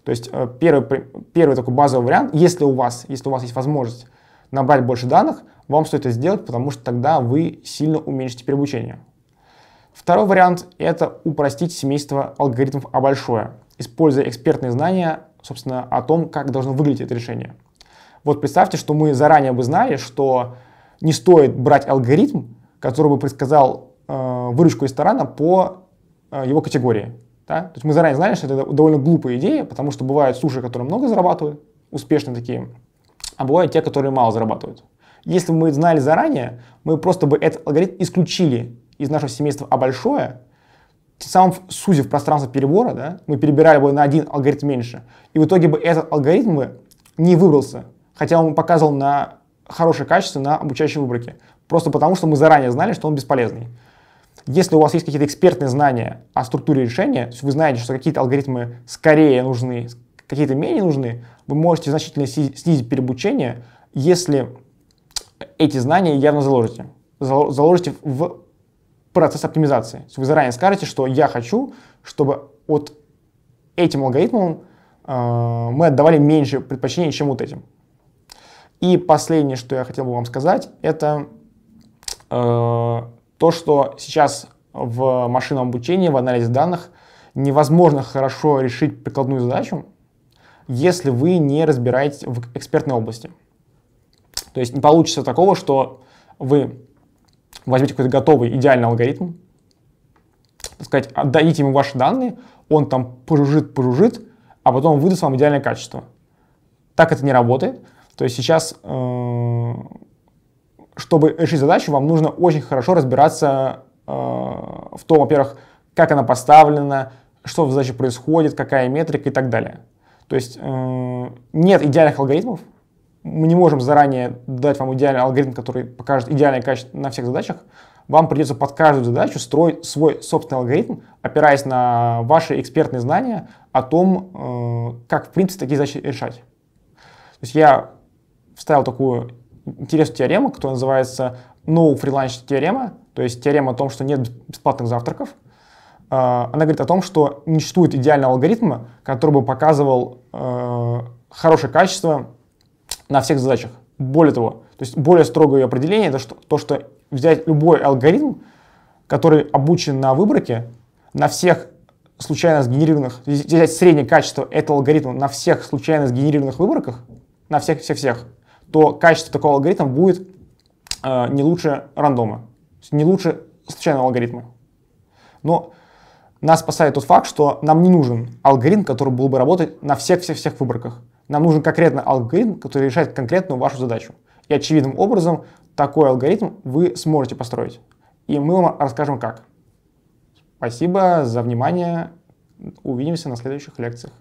То есть э, первый, первый такой базовый вариант, если у вас, если у вас есть возможность набрать больше данных, вам стоит это сделать, потому что тогда вы сильно уменьшите переобучение. Второй вариант – это упростить семейство алгоритмов А большое, используя экспертные знания, собственно, о том, как должно выглядеть это решение. Вот представьте, что мы заранее бы знали, что не стоит брать алгоритм, который бы предсказал э, выручку ресторана по Э, его категории. Да? То есть мы заранее знаем, что это довольно глупая идея, потому что бывают суши, которые много зарабатывают, успешные такие, а бывают те, которые мало зарабатывают. Если бы мы знали заранее, мы просто бы этот алгоритм исключили из нашего семейства А большое, тем самым сузив пространство перебора, да, мы перебирали бы на один алгоритм меньше. И в итоге бы этот алгоритм бы не выбрался, хотя он показывал на хорошее качество на обучающей выборке. Просто потому, что мы заранее знали, что он бесполезный. Если у вас есть какие-то экспертные знания о структуре решения, вы знаете, что какие-то алгоритмы скорее нужны, какие-то менее нужны, вы можете значительно снизить переобучение, если эти знания явно заложите. Заложите в процесс оптимизации. То есть вы заранее скажете, что я хочу, чтобы от этим алгоритмом э, мы отдавали меньше предпочтений, чем вот этим. И последнее, что я хотел бы вам сказать, это э, то, что сейчас в машинном обучении, в анализе данных невозможно хорошо решить прикладную задачу, если вы не разбираетесь в экспертной области. То есть не получится такого, что вы возьмете какой-то готовый идеальный алгоритм, так сказать, отдадите ему ваши данные, он там пожужжит, пожужжит, а потом выдаст вам идеальное качество. Так это не работает. То есть сейчас э, чтобы решить задачу, вам нужно очень хорошо разбираться э, в том, во-первых, как она поставлена, что в задаче происходит, какая метрика и так далее. То есть э, нет идеальных алгоритмов. Мы не можем заранее дать вам идеальный алгоритм, который покажет идеальное качество на всех задачах. Вам придется под каждую задачу строить свой собственный алгоритм, опираясь на ваши экспертные знания о том, э, как в принципе такие задачи решать. То есть я вставил такую интересную теорему, которая называется No Freelance теорема, то есть теорема о том, что нет бесплатных завтраков. А, она говорит о том, что не существует идеального алгоритма, который бы показывал э, хорошее качество на всех задачах. Более того, то есть более строгое определение это что, то, что взять любой алгоритм, который обучен на выборке, на всех случайно сгенерированных, взять среднее качество этого алгоритма на всех случайно сгенерированных выборках, на всех-всех-всех, то качество такого алгоритма будет э, не лучше рандома, не лучше случайного алгоритма. Но нас спасает тот факт, что нам не нужен алгоритм, который был бы работать на всех-всех-всех выборках. Нам нужен конкретно алгоритм, который решает конкретную вашу задачу. И очевидным образом такой алгоритм вы сможете построить. И мы вам расскажем как. Спасибо за внимание. Увидимся на следующих лекциях.